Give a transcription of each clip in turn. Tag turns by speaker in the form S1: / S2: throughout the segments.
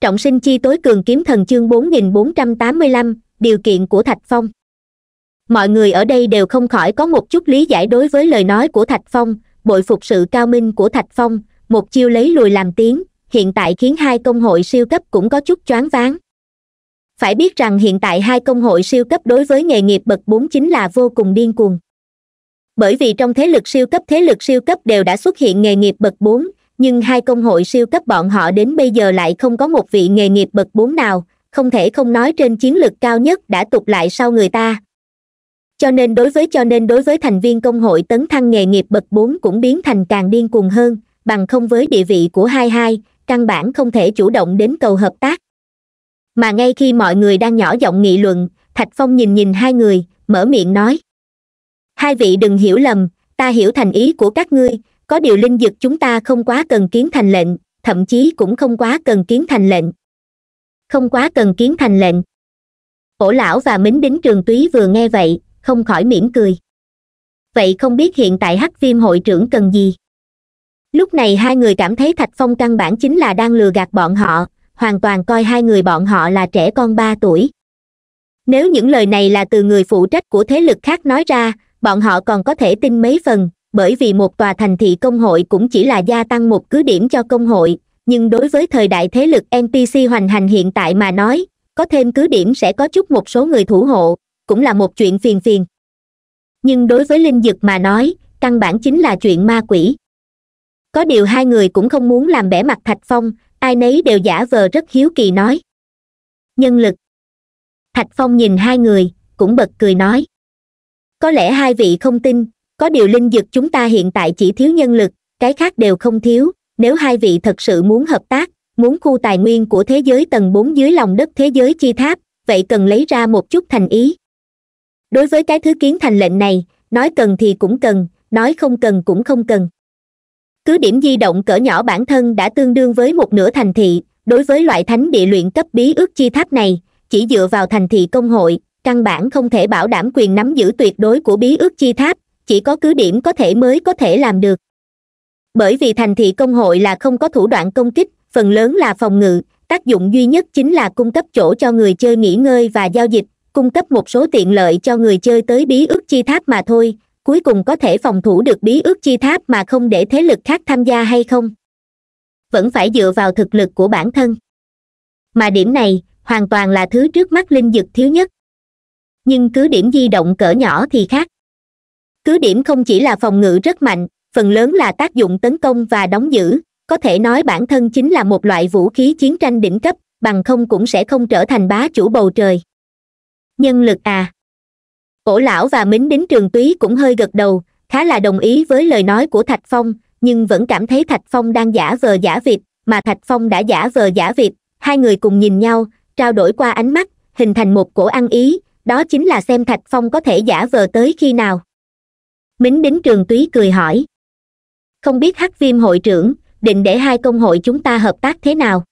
S1: trọng sinh chi tối cường kiếm thần chương 4485, điều kiện của thạch phong mọi người ở đây đều không khỏi có một chút lý giải đối với lời nói của thạch phong bội phục sự cao minh của thạch phong một chiêu lấy lùi làm tiếng hiện tại khiến hai công hội siêu cấp cũng có chút choáng váng phải biết rằng hiện tại hai công hội siêu cấp đối với nghề nghiệp bậc bốn chính là vô cùng điên cuồng bởi vì trong thế lực siêu cấp thế lực siêu cấp đều đã xuất hiện nghề nghiệp bậc bốn nhưng hai công hội siêu cấp bọn họ đến bây giờ lại không có một vị nghề nghiệp bậc bốn nào không thể không nói trên chiến lược cao nhất đã tụt lại sau người ta cho nên đối với cho nên đối với thành viên công hội tấn thăng nghề nghiệp bậc bốn cũng biến thành càng điên cuồng hơn bằng không với địa vị của hai hai căn bản không thể chủ động đến cầu hợp tác mà ngay khi mọi người đang nhỏ giọng nghị luận thạch phong nhìn nhìn hai người mở miệng nói hai vị đừng hiểu lầm ta hiểu thành ý của các ngươi có điều linh dực chúng ta không quá cần kiến thành lệnh thậm chí cũng không quá cần kiến thành lệnh không quá cần kiến thành lệnh ổ lão và mính đính trường túy vừa nghe vậy không khỏi mỉm cười vậy không biết hiện tại hắc viêm hội trưởng cần gì lúc này hai người cảm thấy thạch phong căn bản chính là đang lừa gạt bọn họ hoàn toàn coi hai người bọn họ là trẻ con ba tuổi nếu những lời này là từ người phụ trách của thế lực khác nói ra bọn họ còn có thể tin mấy phần bởi vì một tòa thành thị công hội cũng chỉ là gia tăng một cứ điểm cho công hội nhưng đối với thời đại thế lực npc hoành hành hiện tại mà nói có thêm cứ điểm sẽ có chút một số người thủ hộ cũng là một chuyện phiền phiền nhưng đối với linh dực mà nói căn bản chính là chuyện ma quỷ có điều hai người cũng không muốn làm bẻ mặt thạch phong ai nấy đều giả vờ rất hiếu kỳ nói nhân lực thạch phong nhìn hai người cũng bật cười nói có lẽ hai vị không tin có điều linh dực chúng ta hiện tại chỉ thiếu nhân lực cái khác đều không thiếu nếu hai vị thật sự muốn hợp tác muốn khu tài nguyên của thế giới tầng bốn dưới lòng đất thế giới chi tháp vậy cần lấy ra một chút thành ý đối với cái thứ kiến thành lệnh này nói cần thì cũng cần nói không cần cũng không cần cứ điểm di động cỡ nhỏ bản thân đã tương đương với một nửa thành thị đối với loại thánh địa luyện cấp bí ước chi tháp này chỉ dựa vào thành thị công hội căn bản không thể bảo đảm quyền nắm giữ tuyệt đối của bí ước chi tháp chỉ có cứ điểm có thể mới có thể làm được bởi vì thành thị công hội là không có thủ đoạn công kích phần lớn là phòng ngự tác dụng duy nhất chính là cung cấp chỗ cho người chơi nghỉ ngơi và giao dịch cung cấp một số tiện lợi cho người chơi tới bí ước chi tháp mà thôi cuối cùng có thể phòng thủ được bí ước chi tháp mà không để thế lực khác tham gia hay không vẫn phải dựa vào thực lực của bản thân mà điểm này hoàn toàn là thứ trước mắt linh dực thiếu nhất nhưng cứ điểm di động cỡ nhỏ thì khác cứ điểm không chỉ là phòng ngự rất mạnh phần lớn là tác dụng tấn công và đóng giữ có thể nói bản thân chính là một loại vũ khí chiến tranh đỉnh cấp bằng không cũng sẽ không trở thành bá chủ bầu trời nhân lực à cổ lão và mính đính trường túy cũng hơi gật đầu khá là đồng ý với lời nói của thạch phong nhưng vẫn cảm thấy thạch phong đang giả vờ giả vịt mà thạch phong đã giả vờ giả vịt hai người cùng nhìn nhau trao đổi qua ánh mắt hình thành một cổ ăn ý đó chính là xem thạch phong có thể giả vờ tới khi nào mính đến trường túy cười hỏi không biết hắc viêm hội trưởng định để hai công hội chúng ta hợp tác thế nào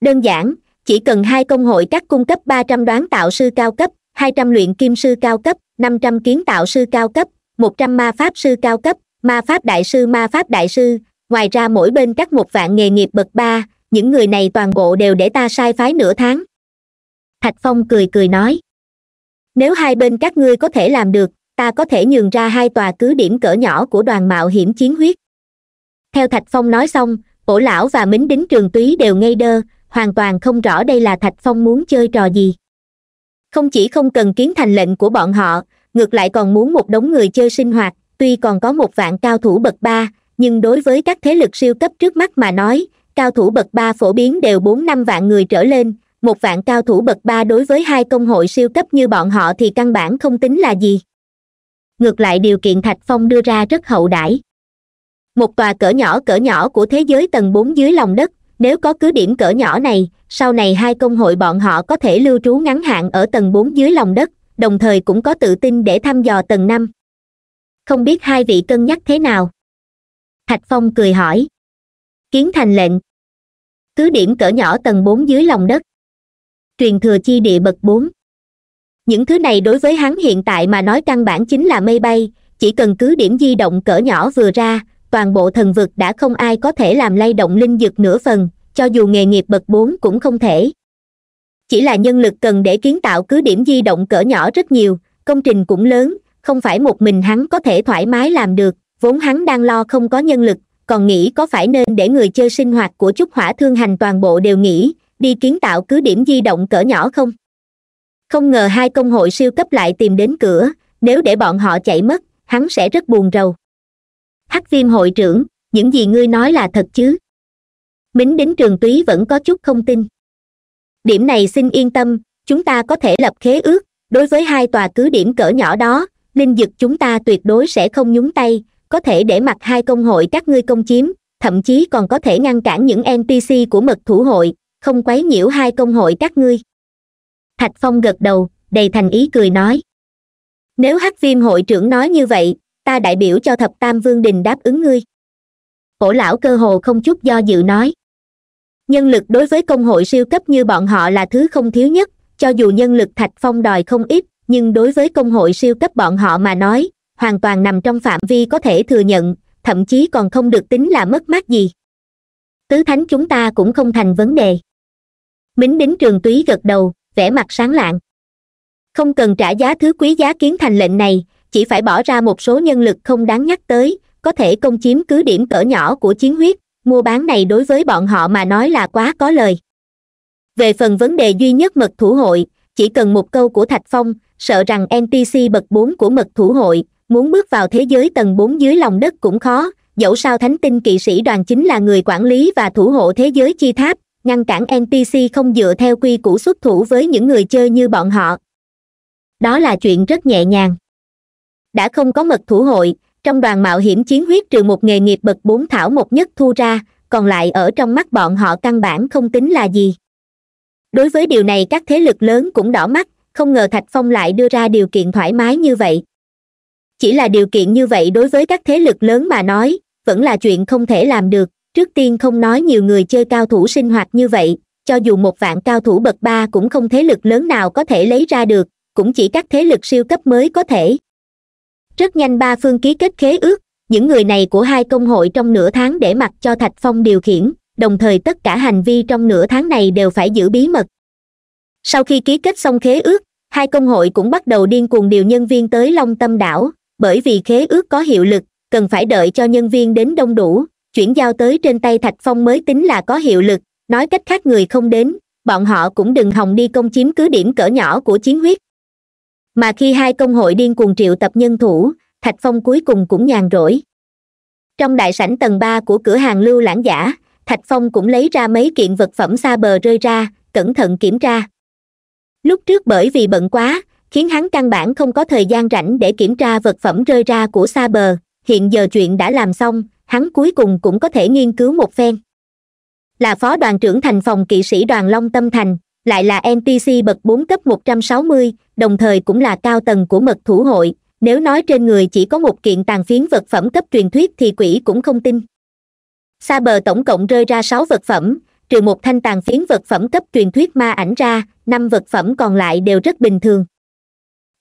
S1: đơn giản chỉ cần hai công hội các cung cấp ba trăm đoán tạo sư cao cấp hai trăm luyện kim sư cao cấp năm trăm kiến tạo sư cao cấp một trăm ma pháp sư cao cấp ma pháp đại sư ma pháp đại sư ngoài ra mỗi bên các một vạn nghề nghiệp bậc ba những người này toàn bộ đều để ta sai phái nửa tháng thạch phong cười cười nói nếu hai bên các ngươi có thể làm được ta có thể nhường ra hai tòa cứ điểm cỡ nhỏ của đoàn mạo hiểm chiến huyết theo thạch phong nói xong cổ lão và mính đính trường túy đều ngây đơ hoàn toàn không rõ đây là thạch phong muốn chơi trò gì không chỉ không cần kiến thành lệnh của bọn họ ngược lại còn muốn một đống người chơi sinh hoạt tuy còn có một vạn cao thủ bậc ba nhưng đối với các thế lực siêu cấp trước mắt mà nói cao thủ bậc ba phổ biến đều bốn năm vạn người trở lên một vạn cao thủ bậc ba đối với hai công hội siêu cấp như bọn họ thì căn bản không tính là gì ngược lại điều kiện thạch phong đưa ra rất hậu đãi một tòa cỡ nhỏ cỡ nhỏ của thế giới tầng bốn dưới lòng đất nếu có cứ điểm cỡ nhỏ này sau này hai công hội bọn họ có thể lưu trú ngắn hạn ở tầng bốn dưới lòng đất đồng thời cũng có tự tin để thăm dò tầng năm không biết hai vị cân nhắc thế nào thạch phong cười hỏi kiến thành lệnh cứ điểm cỡ nhỏ tầng bốn dưới lòng đất truyền thừa chi địa bậc bốn những thứ này đối với hắn hiện tại mà nói căn bản chính là mây bay chỉ cần cứ điểm di động cỡ nhỏ vừa ra toàn bộ thần vực đã không ai có thể làm lay động linh dực nửa phần cho dù nghề nghiệp bậc bốn cũng không thể chỉ là nhân lực cần để kiến tạo cứ điểm di động cỡ nhỏ rất nhiều công trình cũng lớn không phải một mình hắn có thể thoải mái làm được vốn hắn đang lo không có nhân lực còn nghĩ có phải nên để người chơi sinh hoạt của chút hỏa thương hành toàn bộ đều nghĩ đi kiến tạo cứ điểm di động cỡ nhỏ không không ngờ hai công hội siêu cấp lại tìm đến cửa nếu để bọn họ chạy mất hắn sẽ rất buồn rầu hắc viêm hội trưởng những gì ngươi nói là thật chứ mính đến trường túy vẫn có chút không tin điểm này xin yên tâm chúng ta có thể lập khế ước đối với hai tòa cứ điểm cỡ nhỏ đó linh vực chúng ta tuyệt đối sẽ không nhúng tay có thể để mặc hai công hội các ngươi công chiếm thậm chí còn có thể ngăn cản những npc của mật thủ hội không quấy nhiễu hai công hội các ngươi thạch phong gật đầu đầy thành ý cười nói nếu hắc viêm hội trưởng nói như vậy ta đại biểu cho thập tam vương đình đáp ứng ngươi cổ lão cơ hồ không chút do dự nói nhân lực đối với công hội siêu cấp như bọn họ là thứ không thiếu nhất cho dù nhân lực thạch phong đòi không ít nhưng đối với công hội siêu cấp bọn họ mà nói hoàn toàn nằm trong phạm vi có thể thừa nhận thậm chí còn không được tính là mất mát gì tứ thánh chúng ta cũng không thành vấn đề mính đính trường túy gật đầu vẻ mặt sáng lạng không cần trả giá thứ quý giá kiến thành lệnh này chỉ phải bỏ ra một số nhân lực không đáng nhắc tới có thể công chiếm cứ điểm cỡ nhỏ của chiến huyết mua bán này đối với bọn họ mà nói là quá có lời về phần vấn đề duy nhất mật thủ hội chỉ cần một câu của thạch phong sợ rằng ntc bậc bốn của mật thủ hội muốn bước vào thế giới tầng bốn dưới lòng đất cũng khó dẫu sao thánh tinh kỵ sĩ đoàn chính là người quản lý và thủ hộ thế giới chi tháp ngăn cản npc không dựa theo quy củ xuất thủ với những người chơi như bọn họ đó là chuyện rất nhẹ nhàng đã không có mật thủ hội trong đoàn mạo hiểm chiến huyết trừ một nghề nghiệp bậc bốn thảo một nhất thu ra còn lại ở trong mắt bọn họ căn bản không tính là gì đối với điều này các thế lực lớn cũng đỏ mắt không ngờ thạch phong lại đưa ra điều kiện thoải mái như vậy chỉ là điều kiện như vậy đối với các thế lực lớn mà nói vẫn là chuyện không thể làm được trước tiên không nói nhiều người chơi cao thủ sinh hoạt như vậy cho dù một vạn cao thủ bậc ba cũng không thế lực lớn nào có thể lấy ra được cũng chỉ các thế lực siêu cấp mới có thể rất nhanh ba phương ký kết khế ước những người này của hai công hội trong nửa tháng để mặc cho thạch phong điều khiển đồng thời tất cả hành vi trong nửa tháng này đều phải giữ bí mật sau khi ký kết xong khế ước hai công hội cũng bắt đầu điên cuồng điều nhân viên tới long tâm đảo bởi vì khế ước có hiệu lực cần phải đợi cho nhân viên đến đông đủ chuyển giao tới trên tay thạch phong mới tính là có hiệu lực nói cách khác người không đến bọn họ cũng đừng hòng đi công chiếm cứ điểm cỡ nhỏ của chiến huyết mà khi hai công hội điên cuồng triệu tập nhân thủ thạch phong cuối cùng cũng nhàn rỗi trong đại sảnh tầng ba của cửa hàng lưu lãng giả thạch phong cũng lấy ra mấy kiện vật phẩm xa bờ rơi ra cẩn thận kiểm tra lúc trước bởi vì bận quá khiến hắn căn bản không có thời gian rảnh để kiểm tra vật phẩm rơi ra của xa bờ hiện giờ chuyện đã làm xong hắn cuối cùng cũng có thể nghiên cứu một phen là phó đoàn trưởng thành phòng kỵ sĩ đoàn long tâm thành lại là ntc bậc bốn cấp một trăm sáu mươi đồng thời cũng là cao tầng của mật thủ hội nếu nói trên người chỉ có một kiện tàn phiến vật phẩm cấp truyền thuyết thì quỷ cũng không tin xa bờ tổng cộng rơi ra sáu vật phẩm trừ một thanh tàn phiến vật phẩm cấp truyền thuyết ma ảnh ra năm vật phẩm còn lại đều rất bình thường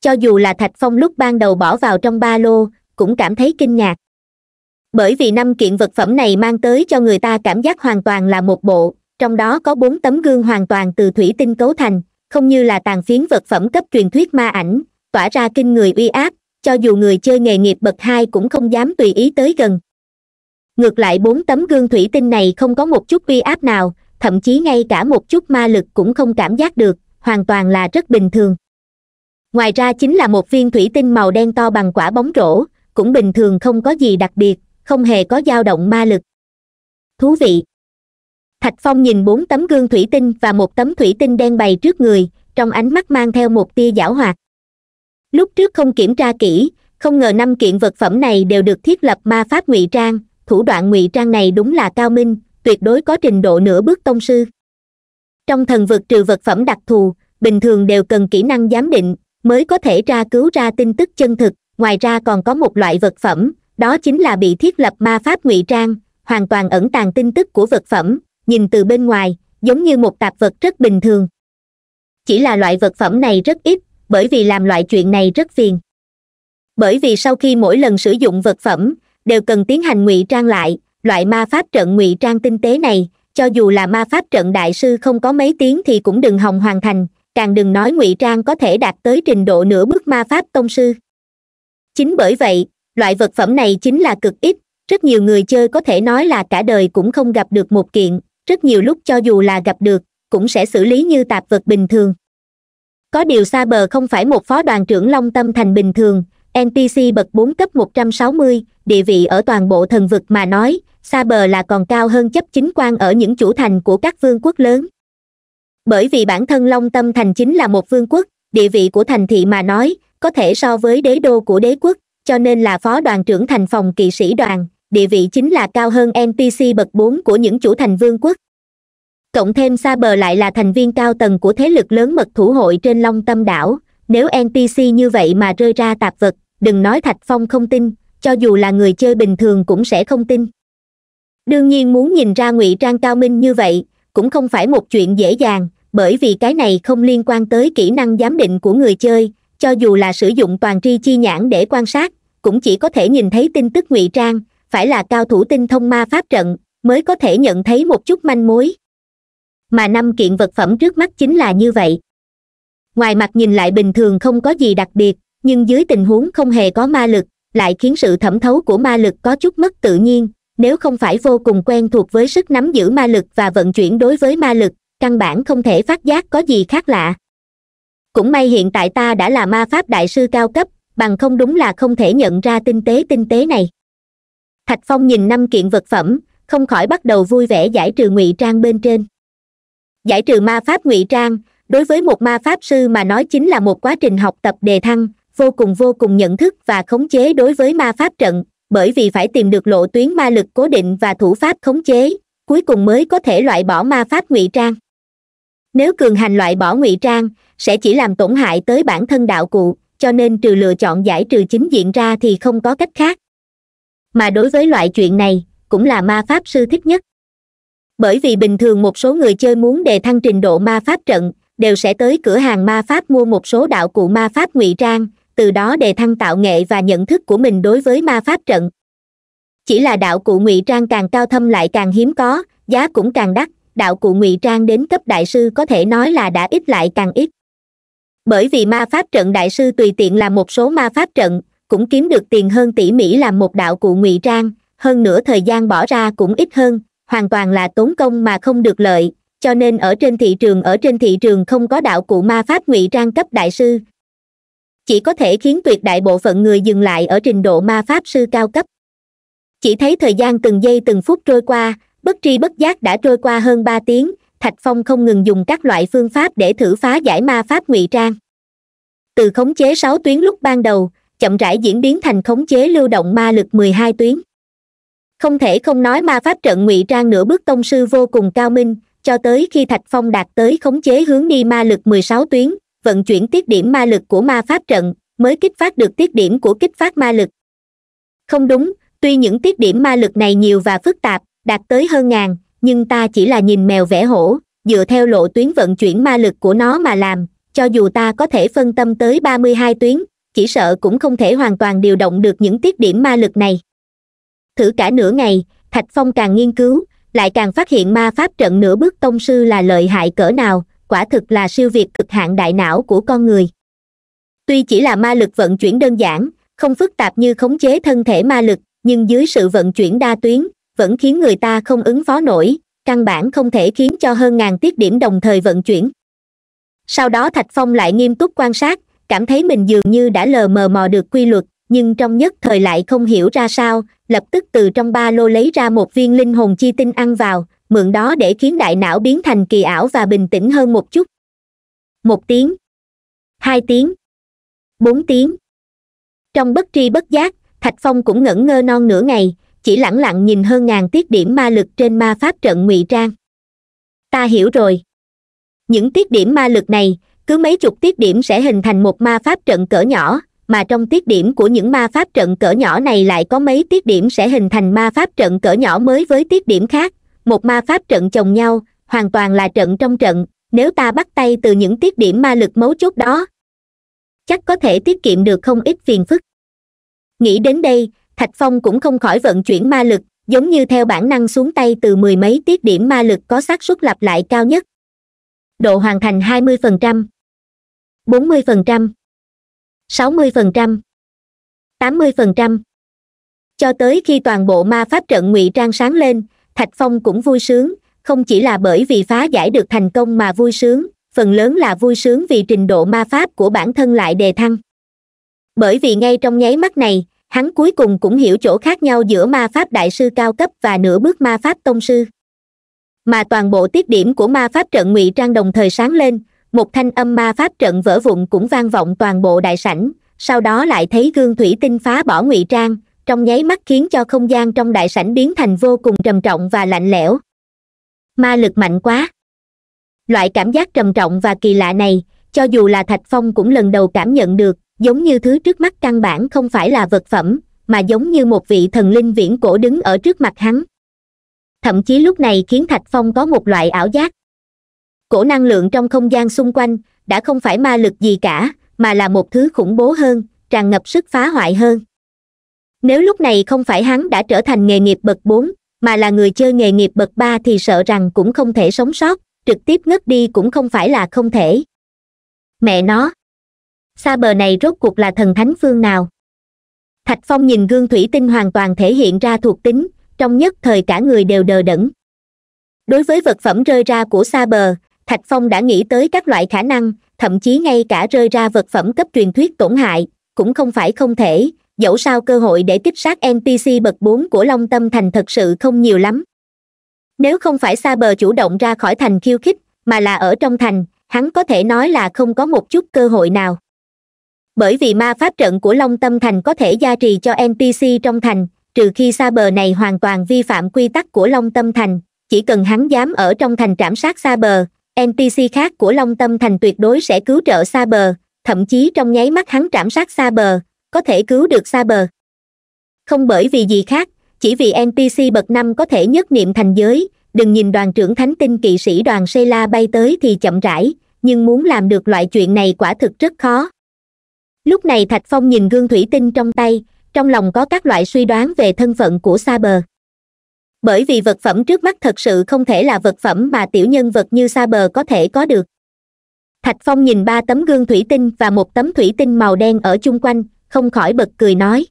S1: cho dù là thạch phong lúc ban đầu bỏ vào trong ba lô cũng cảm thấy kinh ngạc bởi vì năm kiện vật phẩm này mang tới cho người ta cảm giác hoàn toàn là một bộ trong đó có bốn tấm gương hoàn toàn từ thủy tinh cấu thành không như là tàn phiến vật phẩm cấp truyền thuyết ma ảnh tỏa ra kinh người uy áp cho dù người chơi nghề nghiệp bậc hai cũng không dám tùy ý tới gần ngược lại bốn tấm gương thủy tinh này không có một chút uy áp nào thậm chí ngay cả một chút ma lực cũng không cảm giác được hoàn toàn là rất bình thường ngoài ra chính là một viên thủy tinh màu đen to bằng quả bóng rổ cũng bình thường không có gì đặc biệt không hề có dao động ma lực thú vị thạch phong nhìn bốn tấm gương thủy tinh và một tấm thủy tinh đen bày trước người trong ánh mắt mang theo một tia giảo hoạt lúc trước không kiểm tra kỹ không ngờ năm kiện vật phẩm này đều được thiết lập ma pháp ngụy trang thủ đoạn ngụy trang này đúng là cao minh tuyệt đối có trình độ nửa bước tông sư trong thần vực trừ vật phẩm đặc thù bình thường đều cần kỹ năng giám định mới có thể tra cứu ra tin tức chân thực ngoài ra còn có một loại vật phẩm đó chính là bị thiết lập ma pháp ngụy trang hoàn toàn ẩn tàng tin tức của vật phẩm nhìn từ bên ngoài giống như một tạp vật rất bình thường chỉ là loại vật phẩm này rất ít bởi vì làm loại chuyện này rất phiền bởi vì sau khi mỗi lần sử dụng vật phẩm đều cần tiến hành ngụy trang lại loại ma pháp trận ngụy trang tinh tế này cho dù là ma pháp trận đại sư không có mấy tiếng thì cũng đừng hòng hoàn thành càng đừng nói ngụy trang có thể đạt tới trình độ nửa bước ma pháp tông sư chính bởi vậy loại vật phẩm này chính là cực ít rất nhiều người chơi có thể nói là cả đời cũng không gặp được một kiện rất nhiều lúc cho dù là gặp được cũng sẽ xử lý như tạp vật bình thường có điều xa bờ không phải một phó đoàn trưởng long tâm thành bình thường Ntc bậc bốn cấp một trăm sáu mươi địa vị ở toàn bộ thần vực mà nói xa bờ là còn cao hơn chấp chính quan ở những chủ thành của các vương quốc lớn bởi vì bản thân long tâm thành chính là một vương quốc địa vị của thành thị mà nói có thể so với đế đô của đế quốc cho nên là phó đoàn trưởng thành phòng kỵ sĩ đoàn địa vị chính là cao hơn npc bậc bốn của những chủ thành vương quốc cộng thêm xa bờ lại là thành viên cao tầng của thế lực lớn mật thủ hội trên long tâm đảo nếu npc như vậy mà rơi ra tạp vật đừng nói thạch phong không tin cho dù là người chơi bình thường cũng sẽ không tin đương nhiên muốn nhìn ra ngụy trang cao minh như vậy cũng không phải một chuyện dễ dàng bởi vì cái này không liên quan tới kỹ năng giám định của người chơi cho dù là sử dụng toàn tri chi nhãn để quan sát cũng chỉ có thể nhìn thấy tin tức ngụy trang phải là cao thủ tinh thông ma pháp trận mới có thể nhận thấy một chút manh mối mà năm kiện vật phẩm trước mắt chính là như vậy ngoài mặt nhìn lại bình thường không có gì đặc biệt nhưng dưới tình huống không hề có ma lực lại khiến sự thẩm thấu của ma lực có chút mất tự nhiên nếu không phải vô cùng quen thuộc với sức nắm giữ ma lực và vận chuyển đối với ma lực căn bản không thể phát giác có gì khác lạ cũng may hiện tại ta đã là ma pháp đại sư cao cấp bằng không đúng là không thể nhận ra tinh tế tinh tế này thạch phong nhìn năm kiện vật phẩm không khỏi bắt đầu vui vẻ giải trừ ngụy trang bên trên giải trừ ma pháp ngụy trang đối với một ma pháp sư mà nói chính là một quá trình học tập đề thăng vô cùng vô cùng nhận thức và khống chế đối với ma pháp trận bởi vì phải tìm được lộ tuyến ma lực cố định và thủ pháp khống chế cuối cùng mới có thể loại bỏ ma pháp ngụy trang nếu cường hành loại bỏ ngụy trang sẽ chỉ làm tổn hại tới bản thân đạo cụ cho nên trừ lựa chọn giải trừ chính diện ra thì không có cách khác mà đối với loại chuyện này cũng là ma pháp sư thích nhất bởi vì bình thường một số người chơi muốn đề thăng trình độ ma pháp trận đều sẽ tới cửa hàng ma pháp mua một số đạo cụ ma pháp ngụy trang từ đó đề thăng tạo nghệ và nhận thức của mình đối với ma pháp trận chỉ là đạo cụ ngụy trang càng cao thâm lại càng hiếm có giá cũng càng đắt đạo cụ ngụy trang đến cấp đại sư có thể nói là đã ít lại càng ít bởi vì ma pháp trận đại sư tùy tiện làm một số ma pháp trận cũng kiếm được tiền hơn tỷ mỹ làm một đạo cụ ngụy trang hơn nữa thời gian bỏ ra cũng ít hơn hoàn toàn là tốn công mà không được lợi cho nên ở trên thị trường ở trên thị trường không có đạo cụ ma pháp ngụy trang cấp đại sư chỉ có thể khiến tuyệt đại bộ phận người dừng lại ở trình độ ma pháp sư cao cấp chỉ thấy thời gian từng giây từng phút trôi qua bất tri bất giác đã trôi qua hơn ba tiếng thạch phong không ngừng dùng các loại phương pháp để thử phá giải ma pháp ngụy trang từ khống chế sáu tuyến lúc ban đầu chậm rãi diễn biến thành khống chế lưu động ma lực mười hai tuyến không thể không nói ma pháp trận ngụy trang nửa bước tông sư vô cùng cao minh cho tới khi thạch phong đạt tới khống chế hướng đi ma lực mười sáu tuyến vận chuyển tiết điểm ma lực của ma pháp trận mới kích phát được tiết điểm của kích phát ma lực không đúng tuy những tiết điểm ma lực này nhiều và phức tạp đạt tới hơn ngàn nhưng ta chỉ là nhìn mèo vẽ hổ dựa theo lộ tuyến vận chuyển ma lực của nó mà làm cho dù ta có thể phân tâm tới ba mươi hai tuyến chỉ sợ cũng không thể hoàn toàn điều động được những tiết điểm ma lực này thử cả nửa ngày thạch phong càng nghiên cứu lại càng phát hiện ma pháp trận nửa bước tông sư là lợi hại cỡ nào quả thực là siêu việt cực hạn đại não của con người tuy chỉ là ma lực vận chuyển đơn giản không phức tạp như khống chế thân thể ma lực nhưng dưới sự vận chuyển đa tuyến vẫn khiến người ta không ứng phó nổi căn bản không thể khiến cho hơn ngàn tiết điểm đồng thời vận chuyển sau đó thạch phong lại nghiêm túc quan sát cảm thấy mình dường như đã lờ mờ mò được quy luật nhưng trong nhất thời lại không hiểu ra sao lập tức từ trong ba lô lấy ra một viên linh hồn chi tinh ăn vào mượn đó để khiến đại não biến thành kỳ ảo và bình tĩnh hơn một chút một tiếng hai tiếng bốn tiếng trong bất tri bất giác thạch phong cũng ngẩn ngơ non nửa ngày chỉ lẳng lặng nhìn hơn ngàn tiết điểm ma lực trên ma pháp trận ngụy trang ta hiểu rồi những tiết điểm ma lực này cứ mấy chục tiết điểm sẽ hình thành một ma pháp trận cỡ nhỏ mà trong tiết điểm của những ma pháp trận cỡ nhỏ này lại có mấy tiết điểm sẽ hình thành ma pháp trận cỡ nhỏ mới với tiết điểm khác một ma pháp trận chồng nhau hoàn toàn là trận trong trận nếu ta bắt tay từ những tiết điểm ma lực mấu chốt đó chắc có thể tiết kiệm được không ít phiền phức nghĩ đến đây thạch phong cũng không khỏi vận chuyển ma lực giống như theo bản năng xuống tay từ mười mấy tiết điểm ma lực có xác suất lặp lại cao nhất độ hoàn thành hai mươi phần trăm bốn mươi phần trăm sáu mươi phần trăm tám mươi phần trăm cho tới khi toàn bộ ma pháp trận ngụy trang sáng lên thạch phong cũng vui sướng không chỉ là bởi vì phá giải được thành công mà vui sướng phần lớn là vui sướng vì trình độ ma pháp của bản thân lại đề thăng bởi vì ngay trong nháy mắt này hắn cuối cùng cũng hiểu chỗ khác nhau giữa ma pháp đại sư cao cấp và nửa bước ma pháp tông sư mà toàn bộ tiết điểm của ma pháp trận ngụy trang đồng thời sáng lên một thanh âm ma pháp trận vỡ vụn cũng vang vọng toàn bộ đại sảnh sau đó lại thấy gương thủy tinh phá bỏ ngụy trang trong nháy mắt khiến cho không gian trong đại sảnh biến thành vô cùng trầm trọng và lạnh lẽo ma lực mạnh quá loại cảm giác trầm trọng và kỳ lạ này cho dù là thạch phong cũng lần đầu cảm nhận được giống như thứ trước mắt căn bản không phải là vật phẩm mà giống như một vị thần linh viễn cổ đứng ở trước mặt hắn thậm chí lúc này khiến thạch phong có một loại ảo giác cổ năng lượng trong không gian xung quanh đã không phải ma lực gì cả mà là một thứ khủng bố hơn tràn ngập sức phá hoại hơn nếu lúc này không phải hắn đã trở thành nghề nghiệp bậc bốn mà là người chơi nghề nghiệp bậc ba thì sợ rằng cũng không thể sống sót trực tiếp ngất đi cũng không phải là không thể mẹ nó xa bờ này rốt cuộc là thần thánh phương nào thạch phong nhìn gương thủy tinh hoàn toàn thể hiện ra thuộc tính trong nhất thời cả người đều đờ đẫn đối với vật phẩm rơi ra của xa bờ thạch phong đã nghĩ tới các loại khả năng thậm chí ngay cả rơi ra vật phẩm cấp truyền thuyết tổn hại cũng không phải không thể dẫu sao cơ hội để tiếp sát npc bậc bốn của long tâm thành thật sự không nhiều lắm nếu không phải xa bờ chủ động ra khỏi thành khiêu khích mà là ở trong thành hắn có thể nói là không có một chút cơ hội nào bởi vì ma pháp trận của long tâm thành có thể gia trì cho npc trong thành trừ khi xa bờ này hoàn toàn vi phạm quy tắc của long tâm thành chỉ cần hắn dám ở trong thành trảm sát xa bờ npc khác của long tâm thành tuyệt đối sẽ cứu trợ xa bờ thậm chí trong nháy mắt hắn trảm sát xa bờ có thể cứu được xa bờ không bởi vì gì khác chỉ vì npc bậc năm có thể nhất niệm thành giới đừng nhìn đoàn trưởng thánh tinh kỵ sĩ đoàn sê la bay tới thì chậm rãi nhưng muốn làm được loại chuyện này quả thực rất khó lúc này thạch phong nhìn gương thủy tinh trong tay trong lòng có các loại suy đoán về thân phận của sa bờ bởi vì vật phẩm trước mắt thật sự không thể là vật phẩm mà tiểu nhân vật như sa bờ có thể có được thạch phong nhìn ba tấm gương thủy tinh và một tấm thủy tinh màu đen ở chung quanh không khỏi bật cười nói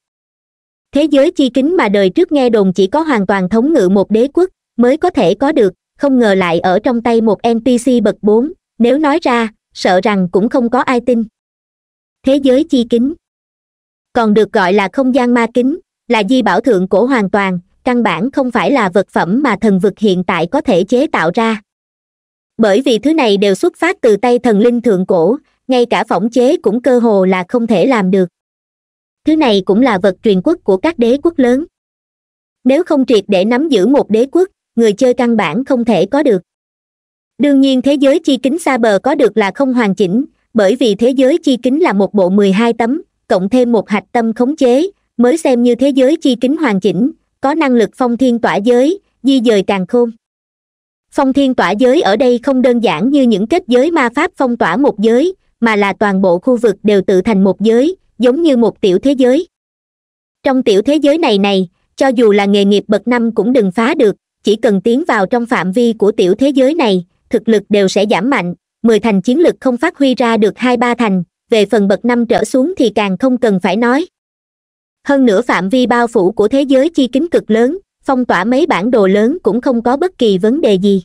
S1: thế giới chi kính mà đời trước nghe đồn chỉ có hoàn toàn thống ngự một đế quốc mới có thể có được không ngờ lại ở trong tay một npc bậc bốn nếu nói ra sợ rằng cũng không có ai tin thế giới chi kính còn được gọi là không gian ma kính là di bảo thượng cổ hoàn toàn căn bản không phải là vật phẩm mà thần vực hiện tại có thể chế tạo ra bởi vì thứ này đều xuất phát từ tay thần linh thượng cổ ngay cả phỏng chế cũng cơ hồ là không thể làm được thứ này cũng là vật truyền quốc của các đế quốc lớn nếu không triệt để nắm giữ một đế quốc người chơi căn bản không thể có được đương nhiên thế giới chi kính xa bờ có được là không hoàn chỉnh bởi vì thế giới chi kính là một bộ mười hai tấm cộng thêm một hạch tâm khống chế mới xem như thế giới chi kính hoàn chỉnh có năng lực phong thiên tỏa giới di dời càng khôn phong thiên tỏa giới ở đây không đơn giản như những kết giới ma pháp phong tỏa một giới mà là toàn bộ khu vực đều tự thành một giới giống như một tiểu thế giới trong tiểu thế giới này này cho dù là nghề nghiệp bậc năm cũng đừng phá được chỉ cần tiến vào trong phạm vi của tiểu thế giới này thực lực đều sẽ giảm mạnh mười thành chiến lực không phát huy ra được hai ba thành về phần bậc năm trở xuống thì càng không cần phải nói hơn nữa phạm vi bao phủ của thế giới chi kính cực lớn phong tỏa mấy bản đồ lớn cũng không có bất kỳ vấn đề gì